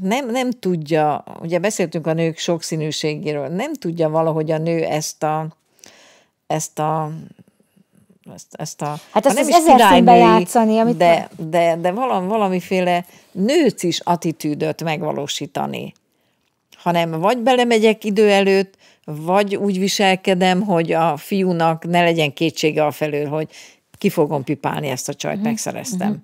nem, nem tudja, ugye beszéltünk a nők sokszínűségéről, nem tudja valahogy a nő ezt a, ezt a ezt, ezt a... Hát ezt nem az ezer színbe játszani, amit... De, de, de valami, valamiféle is attitűdöt megvalósítani. Hanem vagy belemegyek idő előtt, vagy úgy viselkedem, hogy a fiúnak ne legyen kétsége a felől, hogy ki fogom pipálni ezt a csajt, uh-huh. megszereztem. Uh-huh.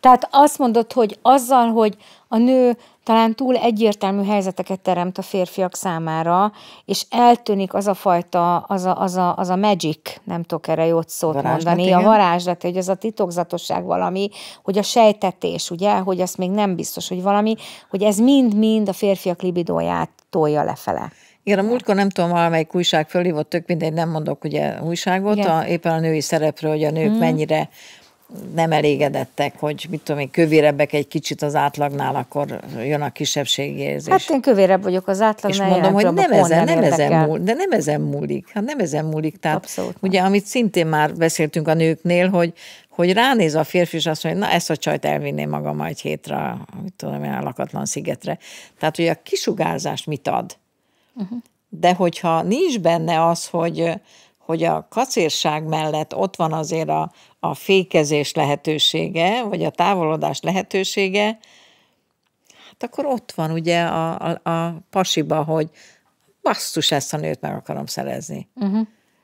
Tehát azt mondod, hogy azzal, hogy a nő talán túl egyértelmű helyzeteket teremt a férfiak számára, és eltűnik az a fajta, az a, az a, az a magic, nem tudok erre jót szót varázslat, mondani, igen. a varázslat, hogy az a titokzatosság valami, hogy a sejtetés, ugye, hogy azt még nem biztos, hogy valami, hogy ez mind-mind a férfiak libidóját tolja lefele. Igen, a múltkor nem tudom, valamelyik újság fölhívott, tök mindegy, nem mondok ugye újságot, a, éppen a női szerepről, hogy a nők mm. mennyire nem elégedettek, hogy mit tudom én, kövérebbek egy kicsit az átlagnál, akkor jön a kisebbségi érzés. Hát én kövérebb vagyok az átlagnál. És mondom, hogy nem ezen, nem, ezen múl, de nem ezen múlik. Hát nem ezen múlik. Tehát Abszolút ugye, nem. amit szintén már beszéltünk a nőknél, hogy, hogy ránéz a férfi, és azt mondja, na ezt a csajt elvinném magam egy hétre, mit tudom én, a lakatlan szigetre. Tehát, hogy a kisugárzás mit ad? Uh-huh. De hogyha nincs benne az, hogy, hogy a kacérság mellett ott van azért a, a fékezés lehetősége, vagy a távolodás lehetősége, hát akkor ott van ugye a, a, a pasiba, hogy basszus, ezt a nőt meg akarom szerezni. Uh-huh.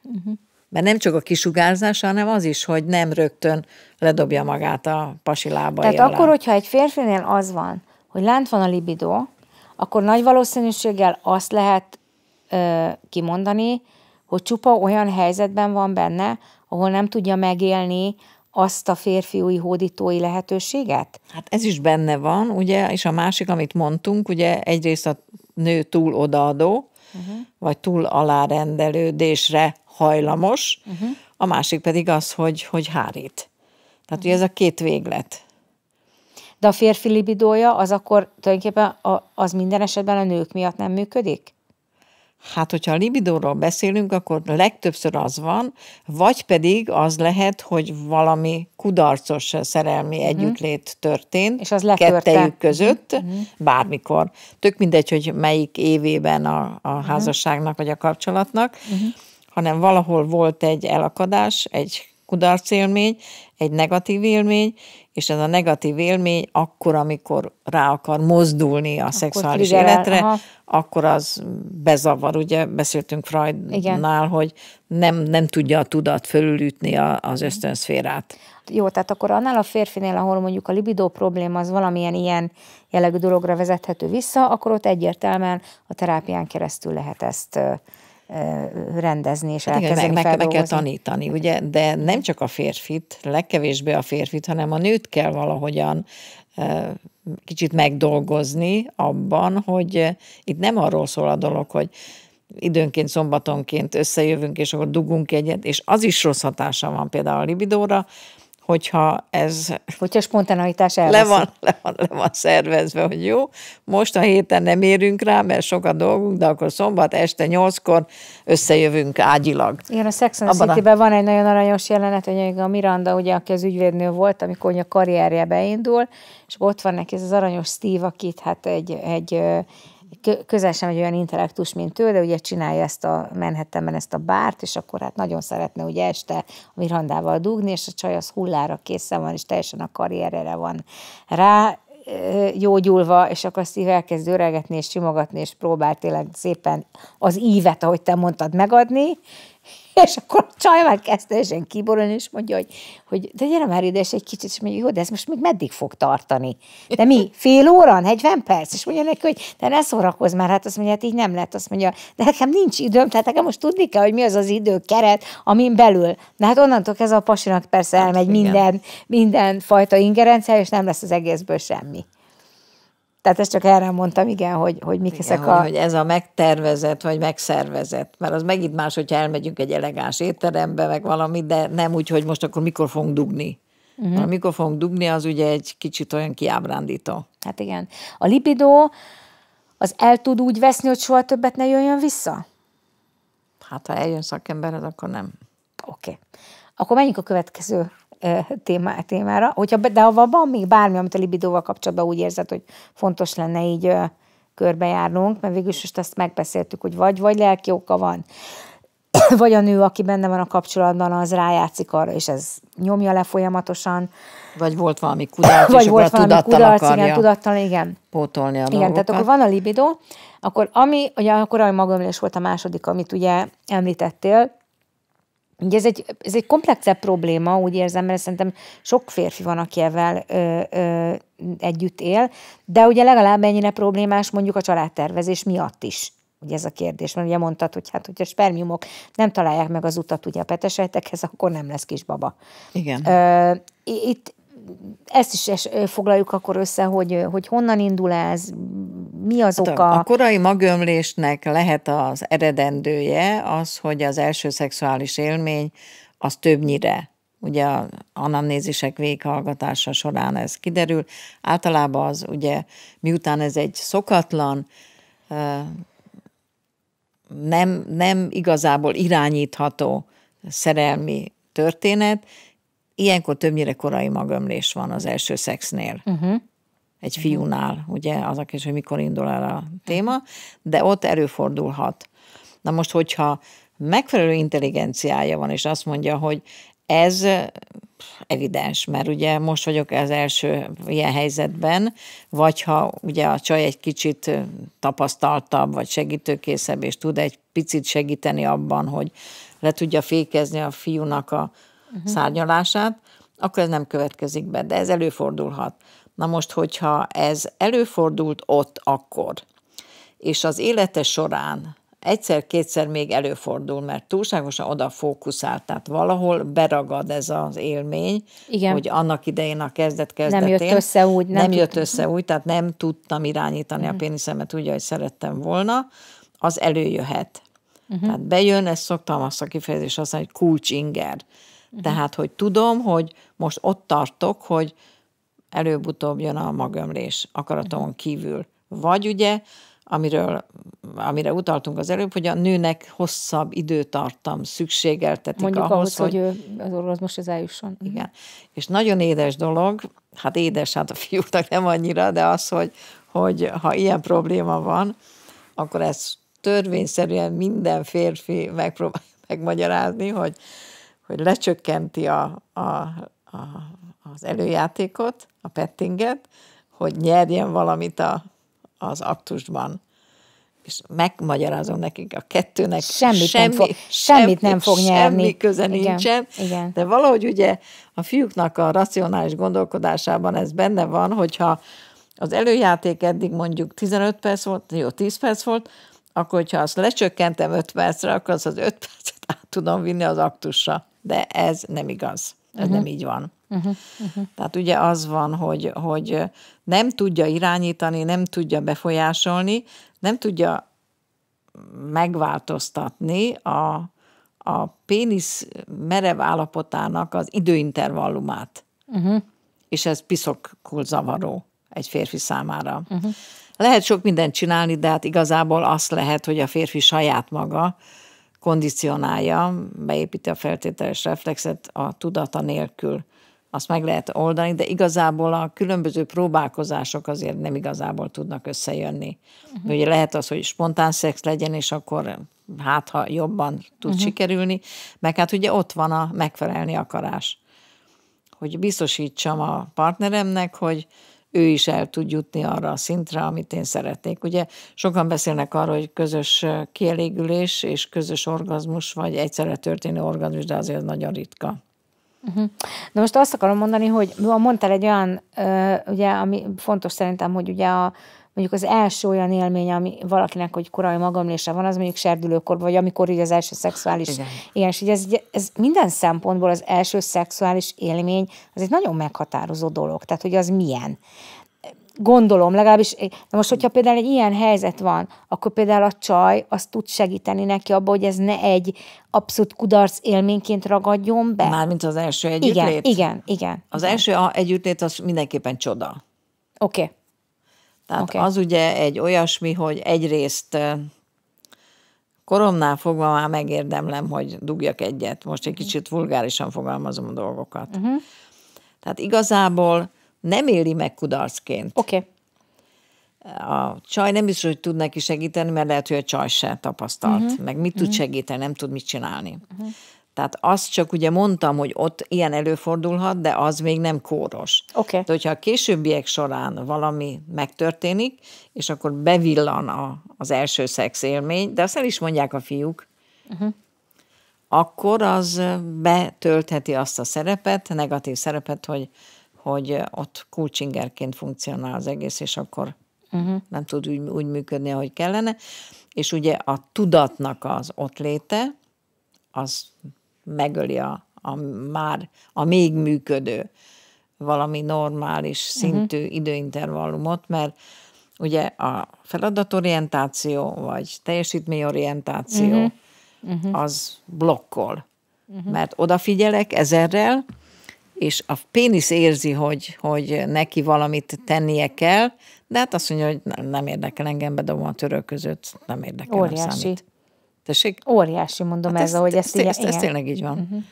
Uh-huh. Mert nem csak a kisugárzás, hanem az is, hogy nem rögtön ledobja magát a pasi lába. Tehát jellem. akkor, hogyha egy férfinél az van, hogy lent van a libidó, akkor nagy valószínűséggel azt lehet ö, kimondani, hogy csupa olyan helyzetben van benne, ahol nem tudja megélni azt a férfiúi hódítói lehetőséget? Hát ez is benne van, ugye, és a másik, amit mondtunk, ugye egyrészt a nő túl odaadó, uh-huh. vagy túl alárendelődésre hajlamos, uh-huh. a másik pedig az, hogy, hogy hárít. Tehát uh-huh. ugye ez a két véglet. De a férfi libidója az akkor tulajdonképpen a, az minden esetben a nők miatt nem működik? Hát, hogyha a libidóról beszélünk, akkor legtöbbször az van, vagy pedig az lehet, hogy valami kudarcos szerelmi uh-huh. együttlét történt És az kettejük mhm. között, uh-huh. bármikor. Tök mindegy, hogy melyik évében a, a uh-huh. házasságnak vagy a kapcsolatnak, uh-huh. hanem valahol volt egy elakadás, egy kudarc élmény, egy negatív élmény, és ez a negatív élmény akkor, amikor rá akar mozdulni a akkor szexuális trigger, életre, aha. akkor az bezavar. Ugye beszéltünk Freudnál, Igen. hogy nem, nem tudja a tudat fölülütni a, az ösztönszférát. Jó, tehát akkor annál a férfinél, ahol mondjuk a libidó probléma az valamilyen ilyen jellegű dologra vezethető vissza, akkor ott egyértelműen a terápián keresztül lehet ezt rendezni és hát elkezdeni igen, meg, meg, meg kell tanítani, ugye? De nem csak a férfit, legkevésbé a férfit, hanem a nőt kell valahogyan kicsit megdolgozni abban, hogy itt nem arról szól a dolog, hogy időnként, szombatonként összejövünk, és akkor dugunk egyet, és az is rossz hatása van például a libidóra, hogyha ez... Hogyha spontanitás elveszi. Le van, le, van, le van szervezve, hogy jó, most a héten nem érünk rá, mert sok a dolgunk, de akkor szombat este nyolckor összejövünk ágyilag. Igen, a Sex and city a... van egy nagyon aranyos jelenet, hogy a Miranda, ugye, aki az ügyvédnő volt, amikor a karrierje beindul, és ott van neki ez az aranyos Steve, akit hát egy, egy közel sem egy olyan intellektus, mint ő, de ugye csinálja ezt a Manhattanben ezt a bárt, és akkor hát nagyon szeretne ugye este a Mirandával dugni, és a csaj az hullára készen van, és teljesen a karrierere van rá, gyógyulva, és akkor így elkezd öregetni és simogatni, és próbál tényleg szépen az ívet, ahogy te mondtad, megadni, *laughs* És akkor a csaj már és én kiborulni, és mondja, hogy, hogy de gyere már ide, és egy kicsit, és mondja, jó, de ez most még meddig fog tartani? De mi, *laughs* fél óra, 40 perc? És mondja neki, hogy de ne szórakozz már, hát azt mondja, hát így nem lehet. Azt mondja, de nekem nincs időm, tehát nekem most tudni kell, hogy mi az az időkeret, amin belül. Na hát onnantól kezdve a pasinak persze hát elmegy hát, minden, minden fajta ingerencia, és nem lesz az egészből semmi. Tehát ezt csak erre mondtam, igen, hogy, hogy mik igen, ezek a... Hogy, ez a megtervezett, vagy megszervezett. Mert az megint más, hogyha elmegyünk egy elegáns étterembe, meg valami, de nem úgy, hogy most akkor mikor fogunk dugni. Uh-huh. Mert mikor fogunk dugni, az ugye egy kicsit olyan kiábrándító. Hát igen. A libido az el tud úgy veszni, hogy soha többet ne jöjjön vissza? Hát, ha eljön szakembered, akkor nem. Oké. Okay. Akkor menjünk a következő témá, témára. Hogyha, de ha van még bármi, amit a libidóval kapcsolatban úgy érzed, hogy fontos lenne így körbejárnunk, mert végül most azt megbeszéltük, hogy vagy, vagy lelki oka van, *coughs* vagy a nő, aki benne van a kapcsolatban, az rájátszik arra, és ez nyomja le folyamatosan. Vagy volt valami kudarc, vagy és volt valami kudarc, igen, tudattal, igen. pótolni a Igen, tehát akkor van a libido, akkor ami, ugye akkor a magamlés volt a második, amit ugye említettél, Ugye ez egy, ez egy komplexebb probléma, úgy érzem, mert szerintem sok férfi van, aki ezzel együtt él, de ugye legalább ennyire problémás mondjuk a családtervezés miatt is. Ugye ez a kérdés, mert ugye mondtad, hogy hát, hogyha spermiumok nem találják meg az utat ugye a petesejtekhez, akkor nem lesz kisbaba. Igen. Ö, itt ezt is foglaljuk akkor össze, hogy, hogy honnan indul ez, mi az hát oka. A korai magömlésnek lehet az eredendője az, hogy az első szexuális élmény az többnyire ugye a anamnézisek véghallgatása során ez kiderül. Általában az ugye, miután ez egy szokatlan, nem, nem igazából irányítható szerelmi történet, Ilyenkor többnyire korai magömlés van az első szexnél. Uh-huh. Egy fiúnál, ugye, az a kérdés, hogy mikor indul el a téma, de ott erőfordulhat. Na most, hogyha megfelelő intelligenciája van, és azt mondja, hogy ez evidens, mert ugye most vagyok az első ilyen helyzetben, vagy ha ugye a csaj egy kicsit tapasztaltabb, vagy segítőkészebb, és tud egy picit segíteni abban, hogy le tudja fékezni a fiúnak a uh-huh. szárnyalását, akkor ez nem következik be, de ez előfordulhat. Na most, hogyha ez előfordult ott akkor, és az élete során egyszer-kétszer még előfordul, mert túlságosan oda fókuszál, tehát valahol beragad ez az élmény, Igen. hogy annak idején a kezdet kezdetén nem jött össze úgy, nem, nem jött össze úgy, tehát nem tudtam irányítani uh-huh. a mm. péniszemet úgy, ahogy szerettem volna, az előjöhet. Uh-huh. Tehát bejön, ezt szoktam azt a kifejezést használni, hogy kulcsinger. Uh-huh. Tehát, hogy tudom, hogy most ott tartok, hogy előbb-utóbb jön a magömlés akaraton uh-huh. kívül. Vagy ugye, amiről, amire utaltunk az előbb, hogy a nőnek hosszabb időtartam szükségeltetik Mondjuk ahhoz, ahhoz hogy, hogy ő az orgazmus eljusson. Igen. Uh-huh. És nagyon édes dolog, hát édes, hát a fiúknak nem annyira, de az, hogy, hogy ha ilyen probléma van, akkor ez törvényszerűen minden férfi megpróbál *laughs* megmagyarázni, hogy hogy lecsökkenti a, a, a, az előjátékot, a pettinget, hogy nyerjen valamit a, az aktusban. És megmagyarázom nekik, a kettőnek semmit, semmi, nem fog, semmit, semmit nem fog nyerni. Semmi köze igen, nincsen. Igen. De valahogy ugye a fiúknak a racionális gondolkodásában ez benne van, hogyha az előjáték eddig mondjuk 15 perc volt, jó, 10 perc volt, akkor hogyha azt lecsökkentem 5 percre, akkor az az 5 percet át tudom vinni az aktussal de ez nem igaz. Ez uh-huh. nem mhm. így van. Uh-huh. Uh-huh. Tehát ugye az van, hogy, hogy nem tudja irányítani, nem tudja befolyásolni, nem tudja megváltoztatni a, a pénisz merev állapotának az időintervallumát. Uh-huh. És ez piszokul zavaró egy férfi számára. Uh-huh. Lehet sok mindent csinálni, de hát igazából azt lehet, hogy a férfi saját maga kondicionálja, beépíti a feltételes reflexet a tudata nélkül. Azt meg lehet oldani, de igazából a különböző próbálkozások azért nem igazából tudnak összejönni. Uh-huh. Ugye lehet az, hogy spontán szex legyen, és akkor hát, ha jobban tud uh-huh. sikerülni, meg hát ugye ott van a megfelelni akarás. Hogy biztosítsam a partneremnek, hogy ő is el tud jutni arra a szintre, amit én szeretnék. Ugye sokan beszélnek arról, hogy közös kielégülés és közös orgazmus, vagy egyszerre történő orgazmus, de azért nagyon ritka. Uh-huh. De most azt akarom mondani, hogy mondtál egy olyan, ugye, ami fontos szerintem, hogy ugye a, mondjuk az első olyan élmény, ami valakinek, hogy korai magamlése van, az mondjuk serdülőkor, vagy amikor így az első szexuális. Igen, igen és így ez, ez minden szempontból az első szexuális élmény, az egy nagyon meghatározó dolog. Tehát, hogy az milyen gondolom, legalábbis, de most, hogyha például egy ilyen helyzet van, akkor például a csaj azt tud segíteni neki abba, hogy ez ne egy abszolút kudarc élményként ragadjon be. Mármint az első együttlét? Igen, igen, igen. Az igen. első együttlét az mindenképpen csoda. Oké. Okay. Tehát okay. az ugye egy olyasmi, hogy egyrészt koromnál fogva már megérdemlem, hogy dugjak egyet. Most egy kicsit vulgárisan fogalmazom a dolgokat. Uh-huh. Tehát igazából nem éli meg kudarcként. Oké. Okay. A csaj nem biztos, hogy tud neki segíteni, mert lehet, hogy a csaj se tapasztalt. Uh-huh. Meg mit tud uh-huh. segíteni, nem tud mit csinálni. Uh-huh. Tehát azt csak ugye mondtam, hogy ott ilyen előfordulhat, de az még nem kóros. Okay. hogyha a későbbiek során valami megtörténik, és akkor bevillan a, az első szex élmény, de azt el is mondják a fiúk, uh-huh. akkor az betöltheti azt a szerepet, negatív szerepet, hogy, hogy ott kulcsingerként funkcionál az egész, és akkor uh-huh. nem tud úgy, úgy működni, ahogy kellene. És ugye a tudatnak az ott léte, az megöli a, a már, a még működő valami normális mhm. szintű uh-huh. időintervallumot, mert ugye a feladatorientáció vagy teljesítményorientáció uh-huh. Uh-huh. az blokkol. Uh-huh. Mert odafigyelek ezerrel, és a pénisz érzi, hogy, hogy neki valamit tennie kell, de hát azt mondja, hogy nem, érdekel engem, bedobom a török között, nem érdekel, Óriási. nem számít. Tessék? Óriási, mondom hát ez, ahogy ezt, ezt, így, ezt, ez tényleg így van. Uh-huh.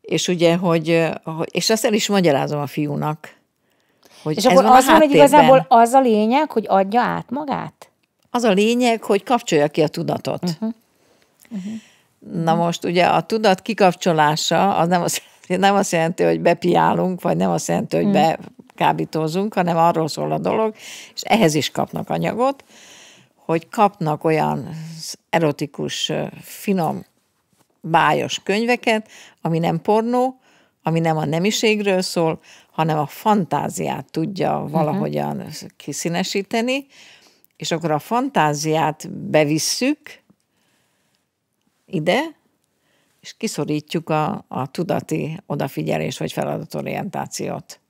És ugye, hogy, és azt el is magyarázom a fiúnak, hogy és ez akkor van az van, hogy igazából az a lényeg, hogy adja át magát? Az a lényeg, hogy kapcsolja ki a tudatot. Uh-huh. Uh-huh. Na most ugye a tudat kikapcsolása az nem azt, nem azt jelenti, hogy bepiálunk, vagy nem azt jelenti, hogy uh-huh. bekábítózunk, hanem arról szól a dolog, és ehhez is kapnak anyagot, hogy kapnak olyan erotikus, finom, bájos könyveket, ami nem pornó, ami nem a nemiségről szól, hanem a fantáziát tudja mhm. valahogyan uh-huh. kiszínesíteni, és akkor a fantáziát bevisszük ide, és kiszorítjuk a, a tudati odafigyelés vagy feladatorientációt.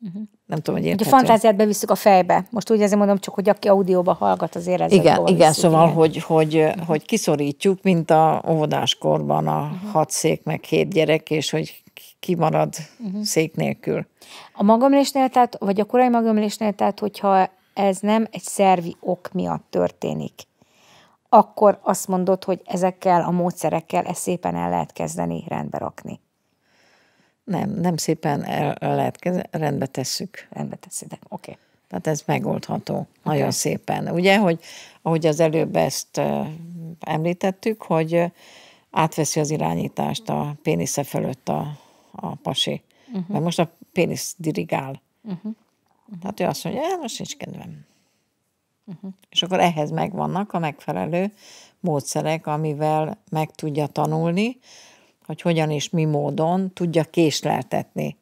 Uh-huh. Nem tudom, hogy érthető. A fantáziát bevisszük a fejbe. Most úgy ezért mondom, csak hogy aki audióba hallgat, az érezze. Igen, igen szóval, ilyen. hogy, hogy, hogy kiszorítjuk, mint a óvodáskorban a uh-huh. hat szék, meg hét gyerek, és hogy kimarad uh-huh. szék nélkül. A magamlésnél, tehát, vagy a korai magamlésnél, tehát, hogyha ez nem egy szervi ok miatt történik, akkor azt mondod, hogy ezekkel a módszerekkel ezt szépen el lehet kezdeni rendbe rakni. Nem, nem szépen el, el lehet kezelni, rendbe tesszük. Rendbe tesszük, oké. Okay. Tehát ez megoldható, okay. nagyon szépen. Ugye, hogy ahogy az előbb ezt említettük, hogy átveszi az irányítást a pénisze fölött a, a pasi. Uh-huh. Mert most a pénisz dirigál. Uh-huh. Tehát ő azt mondja, hogy most nincs kedvem. Uh-huh. És akkor ehhez megvannak a megfelelő módszerek, amivel meg tudja tanulni, hogy hogyan és mi módon tudja késleltetni.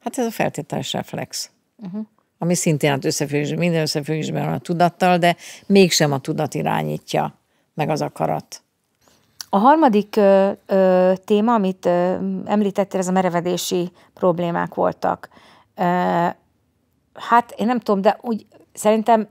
Hát ez a feltételes reflex. Uh-huh. Ami szintén hát összefüggés, minden összefüggésben van a tudattal, de mégsem a tudat irányítja, meg az akarat. A harmadik ö, ö, téma, amit ö, említettél, ez a merevedési problémák voltak. Ö, hát én nem tudom, de úgy szerintem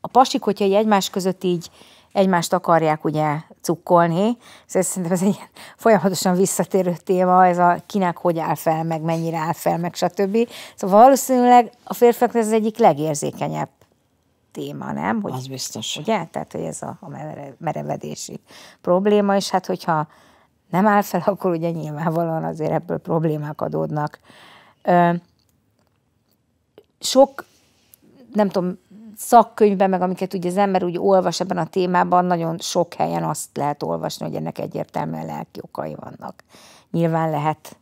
a pasik, hogyha egymás között így egymást akarják ugye cukkolni. szóval szerintem ez egy folyamatosan visszatérő téma, ez a kinek hogy áll fel, meg mennyire áll fel, meg stb. Szóval valószínűleg a férfiak ez az egyik legérzékenyebb téma, nem? Hogy, az biztos. Ugye? Tehát, hogy ez a, a merevedési probléma, és hát hogyha nem áll fel, *laughs* akkor ugye nyilvánvalóan azért ebből problémák adódnak. Ö, sok, nem tudom, szakkönyvben, meg amiket ugye az ember úgy olvas ebben a témában, nagyon sok helyen azt lehet olvasni, hogy ennek egyértelműen lelki okai vannak. Nyilván lehet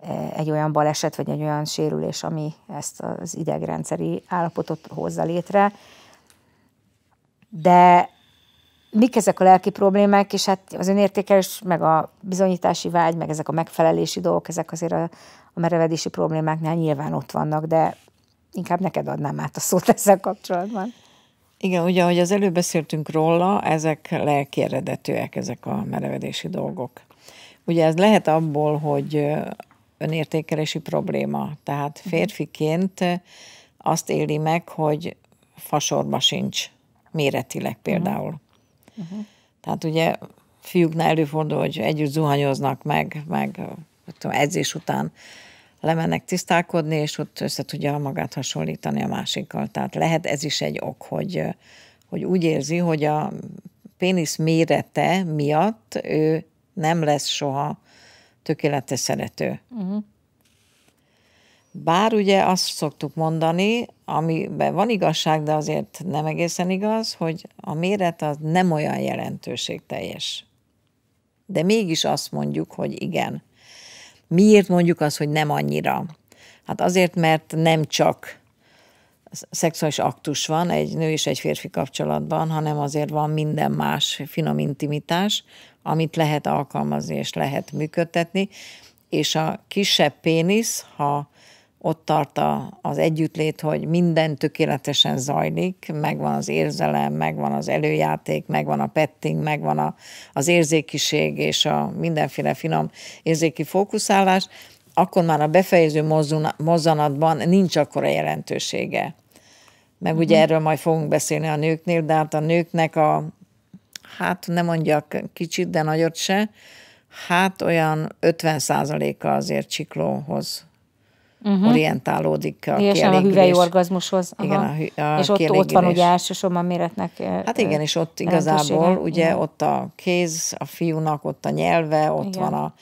e, egy olyan baleset, vagy egy olyan sérülés, ami ezt az idegrendszeri állapotot hozza létre. De mik ezek a lelki problémák, és hát az önértékelés, meg a bizonyítási vágy, meg ezek a megfelelési dolgok, ezek azért a, a merevedési problémáknál nyilván ott vannak, de inkább neked adnám át a szót ezzel kapcsolatban. Igen, ugye, ahogy az előbb beszéltünk róla, ezek lelki eredetűek, ezek a merevedési dolgok. Ugye ez lehet abból, hogy önértékelési probléma. Tehát mhm. férfiként azt éli meg, hogy fasorba sincs, méretileg mhm. például. Uh-huh. Tehát ugye fiúknál előfordul, hogy együtt zuhanyoznak meg, meg tudom, edzés után lemennek tisztálkodni, és ott össze tudja magát hasonlítani a másikkal. Tehát lehet ez is egy ok, hogy, hogy úgy érzi, hogy a pénisz mérete miatt ő nem lesz soha tökéletes szerető. Uh-huh. Bár ugye azt szoktuk mondani, amiben van igazság, de azért nem egészen igaz, hogy a méret az nem olyan jelentőségteljes. De mégis azt mondjuk, hogy igen, Miért mondjuk azt, hogy nem annyira? Hát azért, mert nem csak szexuális aktus van egy nő és egy férfi kapcsolatban, hanem azért van minden más finom intimitás, amit lehet alkalmazni és lehet működtetni, és a kisebb pénisz, ha ott tart a, az együttlét, hogy minden tökéletesen zajlik, megvan az érzelem, megvan az előjáték, megvan a petting, megvan a, az érzékiség és a mindenféle finom érzéki fókuszálás, akkor már a befejező mozzanatban nincs akkora jelentősége. Meg ugye mhm. erről majd fogunk beszélni a nőknél, de hát a nőknek a, hát nem mondjak kicsit, de nagyot se, hát olyan 50 a azért csiklóhoz uh-huh. orientálódik. A és a hüvelyorgazmushoz. Igen, a, a és ott, ott van ugye elsősorban méretnek. Hát igen, és ott igazából ugye igen. ott a kéz, a fiúnak, ott a nyelve, ott igen. van a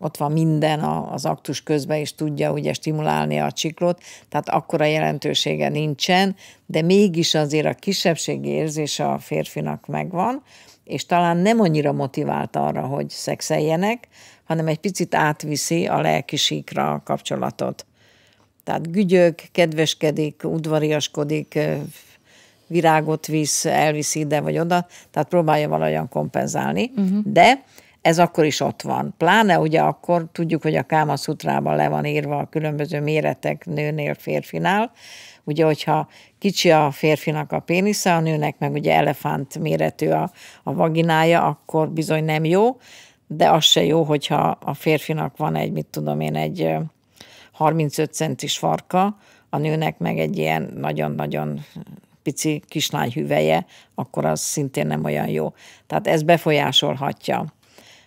ott van minden a, az aktus közben, és tudja ugye stimulálni a csiklót, tehát akkora jelentősége nincsen, de mégis azért a kisebbségi érzése a férfinak megvan, és talán nem annyira motivált arra, hogy szexeljenek, hanem egy picit átviszi a lelkisíkra a kapcsolatot. Tehát gügyök, kedveskedik, udvariaskodik, virágot visz, elviszi ide vagy oda, tehát próbálja valahogyan kompenzálni, uh-huh. de ez akkor is ott van. Pláne ugye akkor tudjuk, hogy a Káma szutrában le van írva a különböző méretek nőnél, férfinál. Ugye, hogyha kicsi a férfinak a pénisze, a nőnek meg ugye elefánt méretű a, a vaginája, akkor bizony nem jó de az se jó, hogyha a férfinak van egy, mit tudom én, egy 35 centis farka, a nőnek meg egy ilyen nagyon-nagyon pici kislány hüveje, akkor az szintén nem olyan jó. Tehát ez befolyásolhatja.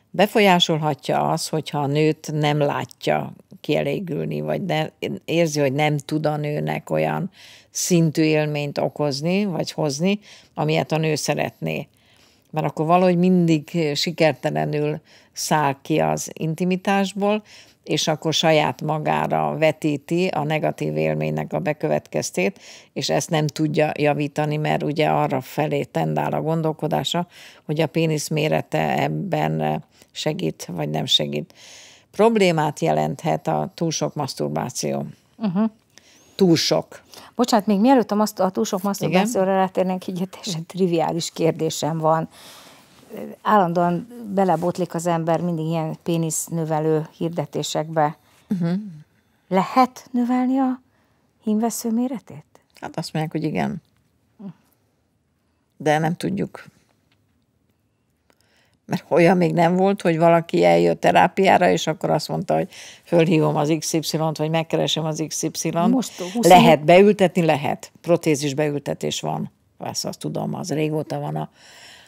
Befolyásolhatja az, hogyha a nőt nem látja kielégülni, vagy ne, érzi, hogy nem tud a nőnek olyan szintű élményt okozni, vagy hozni, amilyet a nő szeretné mert akkor valahogy mindig eh, sikertelenül száll ki az intimitásból, és akkor saját magára vetíti a negatív élménynek a bekövetkeztét, és ezt nem tudja javítani, mert ugye arra felé tendál a gondolkodása, hogy a pénisz mérete ebben eh, segít, vagy nem segít. Problémát jelenthet a túl sok maszturbáció. Uh-huh túl sok. Bocsánat, még mielőtt a, maszt- a túl sok masturbációra rátérnénk, így teljesen triviális kérdésem van. Állandóan belebotlik az ember mindig ilyen növelő hirdetésekbe. Uh-huh. Lehet növelni a hímvesző méretét? Hát azt mondják, hogy igen. De nem tudjuk mert olyan még nem volt, hogy valaki eljött terápiára, és akkor azt mondta, hogy fölhívom az XY-t, vagy megkeresem az XY-t. Most 20... Lehet beültetni, lehet. Protézis beültetés van. Persze azt tudom, az régóta van a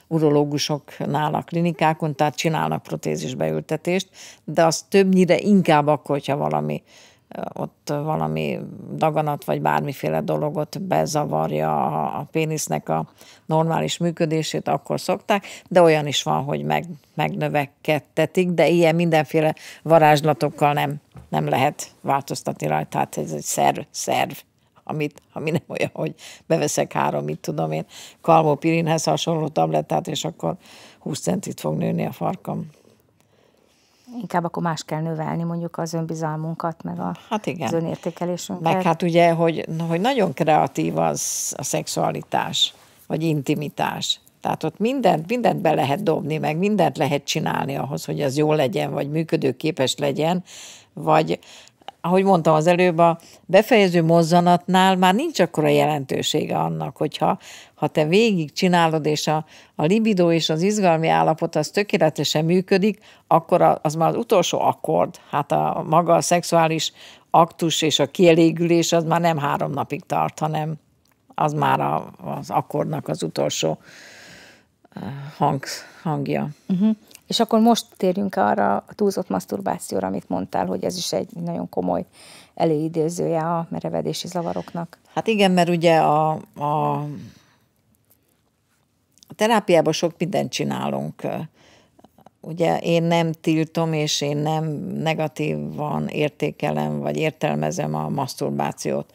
urológusoknál a klinikákon, tehát csinálnak protézis beültetést, de az többnyire inkább akkor, hogyha valami ott valami daganat vagy bármiféle dologot bezavarja a pénisznek a normális működését, akkor szokták, de olyan is van, hogy meg, megnövekedtetik, de ilyen mindenféle varázslatokkal nem, nem lehet változtatni rajta, tehát ez egy szerv, szerv amit, ami nem olyan, hogy beveszek három, mit tudom én, kalmopirinhez hasonló tablettát, és akkor 20 centit fog nőni a farkam inkább akkor más kell növelni mondjuk az önbizalmunkat, meg a, hát igen. az önértékelésünket. Meg hát ugye, hogy, hogy nagyon kreatív az a szexualitás, vagy intimitás. Tehát ott mindent, mindent be lehet dobni, meg mindent lehet csinálni ahhoz, hogy az jó legyen, vagy működőképes legyen, vagy ahogy mondtam az előbb, a befejező mozzanatnál már nincs akkora jelentősége annak, hogyha ha te végig csinálod, és a, a libido és az izgalmi állapot az tökéletesen működik, akkor az már az utolsó akkord, hát a, a maga a szexuális aktus és a kielégülés az már nem három napig tart, hanem az már a, az akkordnak az utolsó eh, hang, hangja. Uh-huh. És akkor most térjünk arra a túlzott maszturbációra, amit mondtál, hogy ez is egy nagyon komoly előidézője a merevedési zavaroknak. Hát igen, mert ugye a, a, a terápiában sok mindent csinálunk. Ugye én nem tiltom, és én nem negatívan értékelem, vagy értelmezem a maszturbációt.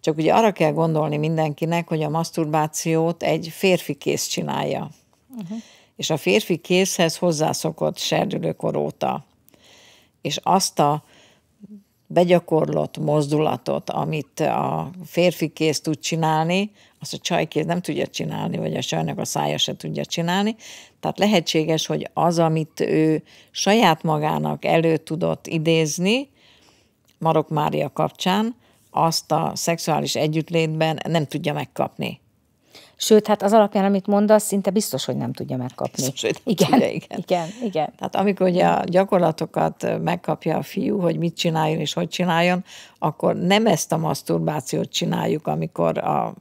Csak ugye arra kell gondolni mindenkinek, hogy a maszturbációt egy férfi kész csinálja. Uh-huh és a férfi készhez hozzászokott serdülőkor óta. És azt a begyakorlott mozdulatot, amit a férfi kész tud csinálni, azt a csajkéz nem tudja csinálni, vagy a csajnak a szája se tudja csinálni. Tehát lehetséges, hogy az, amit ő saját magának elő tudott idézni, Marok Mária kapcsán, azt a szexuális együttlétben nem tudja megkapni. Sőt, hát az alapján, amit mondasz, szinte biztos, hogy nem tudja megkapni. Biztos, hogy igen, tudja, igen. igen, igen. Tehát amikor ugye a gyakorlatokat megkapja a fiú, hogy mit csináljon és hogy csináljon, akkor nem ezt a maszturbációt csináljuk, amikor a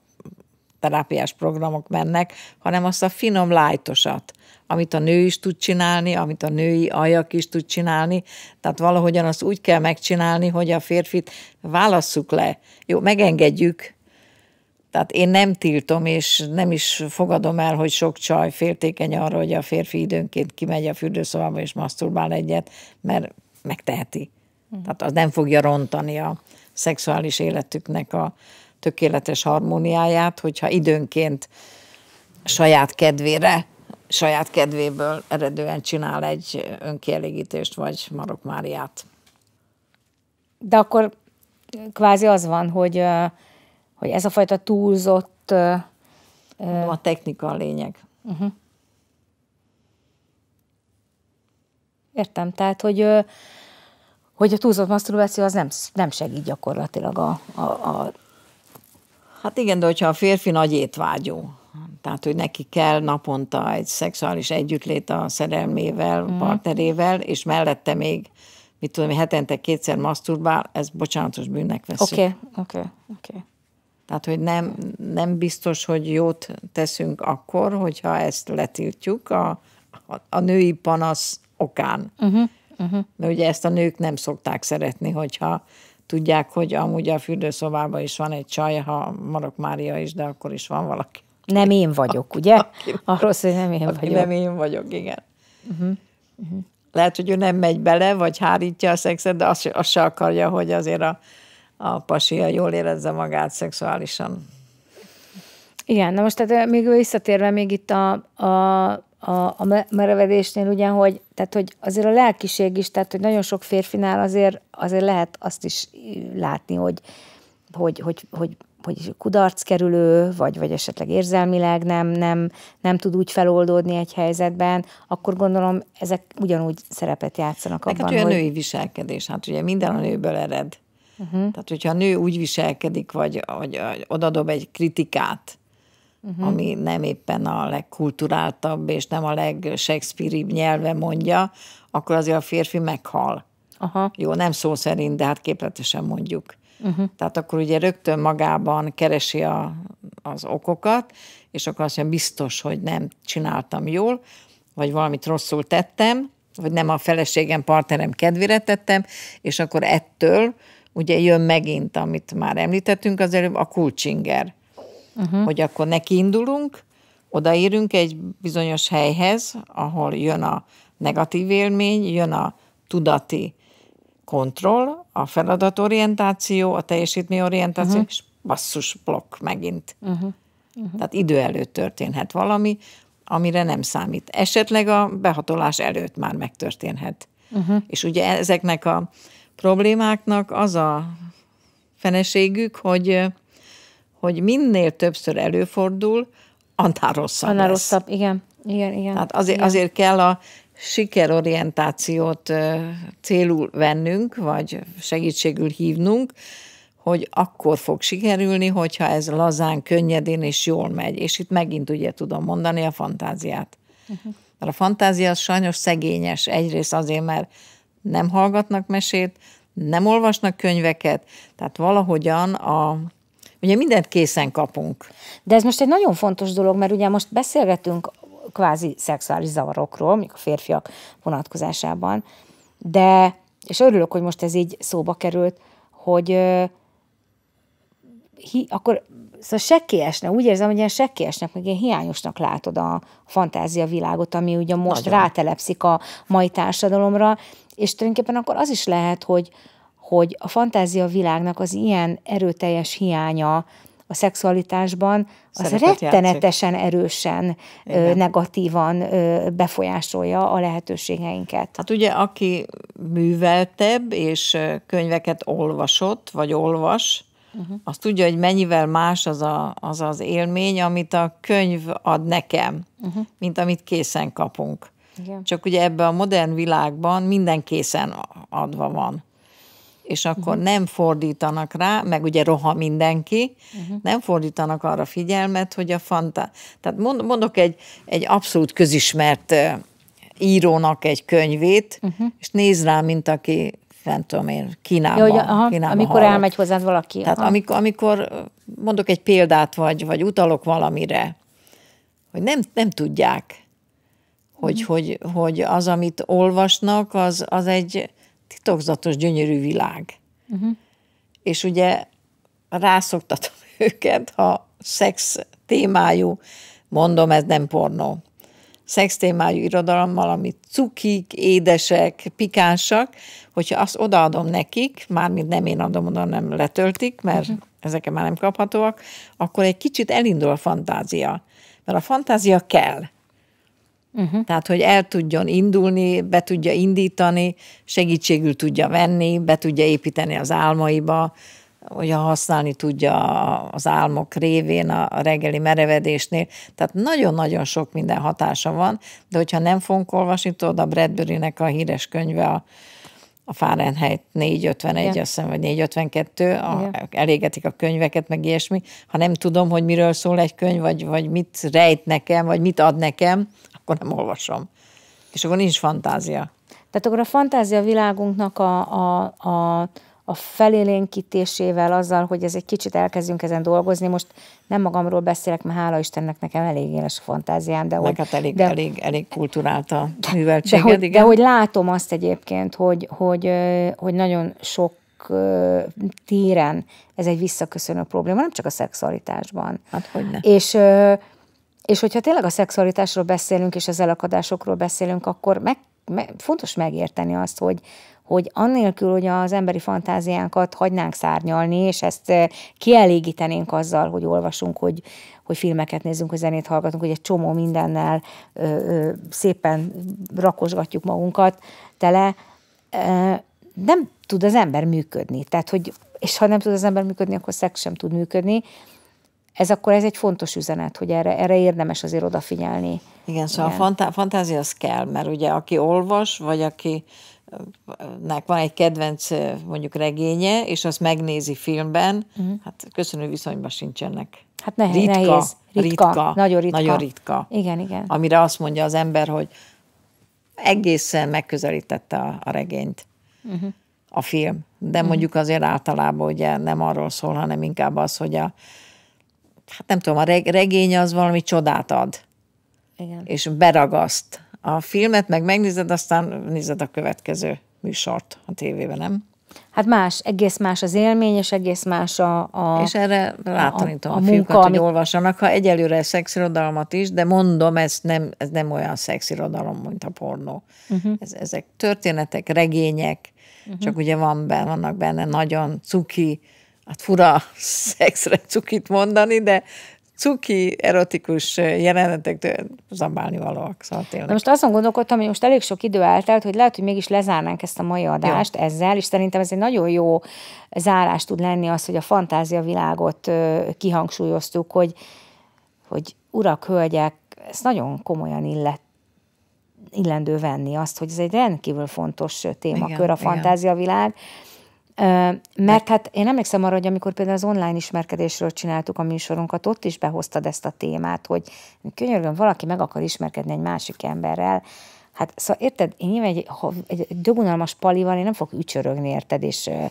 terápiás programok mennek, hanem azt a finom lájtosat, amit a nő is tud csinálni, amit a női ajak is tud csinálni. Tehát valahogyan azt úgy kell megcsinálni, hogy a férfit válasszuk le. Jó, megengedjük, tehát én nem tiltom, és nem is fogadom el, hogy sok csaj féltékeny arra, hogy a férfi időnként kimegy a fürdőszobába és masturbál egyet, mert megteheti. Mm. Tehát az nem fogja rontani a szexuális életüknek a tökéletes harmóniáját, hogyha időnként saját kedvére, saját kedvéből eredően csinál egy önkielégítést vagy Marok Máriát. De akkor kvázi az van, hogy hogy ez a fajta túlzott... No, a technika a lényeg. Uh-huh. Értem, tehát, hogy hogy a túlzott masturbáció az nem, nem segít gyakorlatilag a, a, a... Hát igen, de hogyha a férfi nagy étvágyó, tehát, hogy neki kell naponta egy szexuális együttlét a szerelmével, mm. partnerével, és mellette még, mit tudom, hetente kétszer maszturbál, ez bocsánatos bűnnek veszük. Oké, okay, oké, okay, oké. Okay. Tehát, hogy nem, nem biztos, hogy jót teszünk akkor, hogyha ezt letiltjuk a, a, a női panasz okán. Uh-huh, uh-huh. De ugye ezt a nők nem szokták szeretni, hogyha tudják, hogy amúgy a fürdőszobában is van egy csaj, ha Marok Mária is, de akkor is van valaki. Nem én vagyok, aki, ugye? Aki, Arról szól, hogy nem én vagyok. Nem én vagyok, igen. Uh-huh. Uh-huh. Lehet, hogy ő nem megy bele, vagy hárítja a szexet, de azt, azt se akarja, hogy azért a a pasia jól érezze magát szexuálisan. Igen, na most tehát még visszatérve még itt a, a, a, a merevedésnél ugye, hogy, tehát, hogy azért a lelkiség is, tehát hogy nagyon sok férfinál azért, azért lehet azt is látni, hogy, hogy, hogy, hogy hogy kudarc kerülő, vagy, vagy esetleg érzelmileg nem, nem, nem tud úgy feloldódni egy helyzetben, akkor gondolom ezek ugyanúgy szerepet játszanak Neked abban, Neked olyan női viselkedés, hát ugye minden a nőből ered. Uh-huh. Tehát, hogyha a nő úgy viselkedik, vagy, vagy, vagy odadob egy kritikát, uh-huh. ami nem éppen a legkulturáltabb, és nem a legsexpiribb nyelve mondja, akkor azért a férfi meghal. Aha. Jó, nem szó szerint, de hát képletesen mondjuk. Uh-huh. Tehát akkor ugye rögtön magában keresi a, az okokat, és akkor azt mondja, biztos, hogy nem csináltam jól, vagy valamit rosszul tettem, vagy nem a feleségem, partnerem kedvére tettem, és akkor ettől ugye jön megint, amit már említettünk az előbb, a kulcsinger. Uh-huh. Hogy akkor neki indulunk, odaérünk egy bizonyos helyhez, ahol jön a negatív élmény, jön a tudati kontroll, a feladatorientáció, a teljesítményorientáció, uh-huh. és basszus blokk megint. Uh-huh. Uh-huh. Tehát idő előtt történhet valami, amire nem számít. Esetleg a behatolás előtt már megtörténhet. Uh-huh. És ugye ezeknek a problémáknak az a feneségük, hogy, hogy minél többször előfordul, annál rosszabb Annál lesz. rosszabb, igen. igen, igen Tehát azért, igen. azért kell a sikerorientációt célul vennünk, vagy segítségül hívnunk, hogy akkor fog sikerülni, hogyha ez lazán, könnyedén és jól megy. És itt megint ugye tudom mondani a fantáziát. Uh-huh. Mert a fantázia az sajnos szegényes. Egyrészt azért, mert nem hallgatnak mesét, nem olvasnak könyveket, tehát valahogyan a Ugye mindent készen kapunk. De ez most egy nagyon fontos dolog, mert ugye most beszélgetünk kvázi szexuális zavarokról, mondjuk a férfiak vonatkozásában, de, és örülök, hogy most ez így szóba került, hogy uh, hi, akkor szóval sekkélyesnek, úgy érzem, hogy ilyen sekkélyesnek, meg ilyen hiányosnak látod a fantázia világot, ami ugye most Nagyon. rátelepszik a mai társadalomra, és tulajdonképpen akkor az is lehet, hogy, hogy a fantázia világnak az ilyen erőteljes hiánya a szexualitásban az Szerepet rettenetesen játszik. erősen Igen. negatívan befolyásolja a lehetőségeinket. Hát ugye, aki műveltebb és könyveket olvasott, vagy olvas, uh-huh. az tudja, hogy mennyivel más az, a, az az élmény, amit a könyv ad nekem, uh-huh. mint amit készen kapunk. Igen. Csak ugye ebben a modern világban minden készen adva van. És akkor uh-huh. nem fordítanak rá, meg ugye roha mindenki, uh-huh. nem fordítanak arra figyelmet, hogy a fanta... Tehát mondok egy, egy abszolút közismert írónak egy könyvét, uh-huh. és néz rá, mint aki nem tudom én, Kínában. Ja, hogy, aha, Kínában amikor hallok. elmegy hozzád valaki. Tehát amikor, amikor mondok egy példát, vagy, vagy utalok valamire, hogy nem, nem tudják hogy, mm. hogy, hogy az, amit olvasnak, az, az egy titokzatos, gyönyörű világ. Mm. És ugye rászoktatom *laughs* őket, ha szex témájú, mondom, ez nem pornó, szex témájú irodalommal, amit cukik, édesek, pikánsak, hogyha azt odaadom nekik, mármint nem én adom oda, nem letöltik, mert mm-hmm. ezeken már nem kaphatóak, akkor egy kicsit elindul a fantázia. Mert a fantázia kell. Uh-huh. Tehát, hogy el tudjon indulni, be tudja indítani, segítségül tudja venni, be tudja építeni az álmaiba, hogy használni tudja az álmok révén a reggeli merevedésnél. Tehát nagyon-nagyon sok minden hatása van, de hogyha nem fogunk olvasni, tudod, a Bradbury-nek a híres könyve a a Fahrenheit 451, azt hiszem, vagy 452, a, elégetik a könyveket, meg ilyesmi. Ha nem tudom, hogy miről szól egy könyv, vagy, vagy mit rejt nekem, vagy mit ad nekem, akkor nem olvasom. És akkor nincs fantázia. Tehát akkor a fantázia világunknak a, a, a a felélénkítésével, azzal, hogy ez egy kicsit elkezdünk ezen dolgozni. Most nem magamról beszélek, mert hála Istennek nekem elég éles a fantáziám. De hogy, hát elég, de, elég, elég kulturált a műveltséged, de hogy, igen. De hogy látom azt egyébként, hogy, hogy, hogy nagyon sok téren ez egy visszaköszönő probléma, nem csak a szexualitásban. Hát hogyne. És és hogyha tényleg a szexualitásról beszélünk, és az elakadásokról beszélünk, akkor meg fontos megérteni azt, hogy, hogy annélkül, hogy az emberi fantáziánkat hagynánk szárnyalni, és ezt eh, kielégítenénk azzal, hogy olvasunk, hogy, hogy filmeket nézzünk, hogy zenét hallgatunk, hogy egy csomó mindennel ö, ö, szépen rakosgatjuk magunkat tele, ö, eh, nem tud az ember működni. Tehát, hogy, és ha nem tud az ember működni, akkor szex sem tud működni ez akkor ez egy fontos üzenet, hogy erre, erre érdemes azért odafigyelni. Igen, szóval Igen. a fantá- fantázia az kell, mert ugye aki olvas, vagy aki nek van egy kedvenc mondjuk regénye, és azt megnézi filmben, uh-huh. hát köszönő viszonyban sincsenek. Hát ne, ritka, nehéz. Ritka, ritka, nagyon ritka. Nagyon ritka. Igen, igen. Amire azt mondja az ember, hogy egészen megközelítette a, a regényt uh-huh. a film. De uh-huh. mondjuk azért általában ugye nem arról szól, hanem inkább az, hogy a, hát nem tudom, a regény az valami csodát ad. Igen. És beragaszt. A filmet meg megnézed, aztán nézed a következő műsort a tévében, nem? Hát más, egész más az élmény, és egész más a... a és erre rátanítom a, a, a, fiúkat, munka, hogy olvassanak, ha egyelőre szexirodalmat is, de mondom, ez nem, ez nem olyan szexirodalom, mint a pornó. Uh-huh. Ez, ezek történetek, regények, uh-huh. csak ugye van benne, vannak benne nagyon cuki, hát fura szexre cukit mondani, de cuki, erotikus jelenetek zabálni valóak. Szóval tényleg. Na most azon gondolkodtam, hogy most elég sok idő eltelt, hogy lehet, hogy mégis lezárnánk ezt a mai adást jó. ezzel, és szerintem ez egy nagyon jó zárás tud lenni az, hogy a fantázia világot kihangsúlyoztuk, hogy, hogy urak, hölgyek, ezt nagyon komolyan illet illendő venni azt, hogy ez egy rendkívül fontos témakör igen, a fantáziavilág. Igen mert hát én emlékszem arra, hogy amikor például az online ismerkedésről csináltuk a műsorunkat, ott is behoztad ezt a témát, hogy könyörgöm, valaki meg akar ismerkedni egy másik emberrel, Hát szóval érted, én nyilván egy, egy dögunalmas palival én nem fog ücsörögni, érted, és, ö,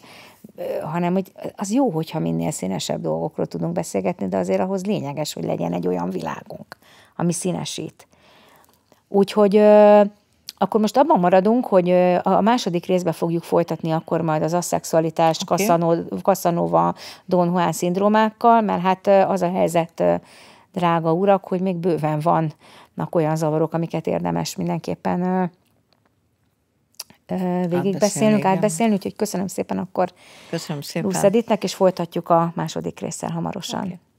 hanem hogy az jó, hogyha minél színesebb dolgokról tudunk beszélgetni, de azért ahhoz lényeges, hogy legyen egy olyan világunk, ami színesít. Úgyhogy ö, akkor most abban maradunk, hogy a második részben fogjuk folytatni akkor majd az asszexualitást, okay. kaszanova Don Juan szindrómákkal, mert hát az a helyzet, drága urak, hogy még bőven vannak olyan zavarok, amiket érdemes mindenképpen végigbeszélnünk, átbeszélni, úgyhogy köszönöm szépen akkor köszönöm szépen. Ruszeditnek, és folytatjuk a második részsel hamarosan. Okay.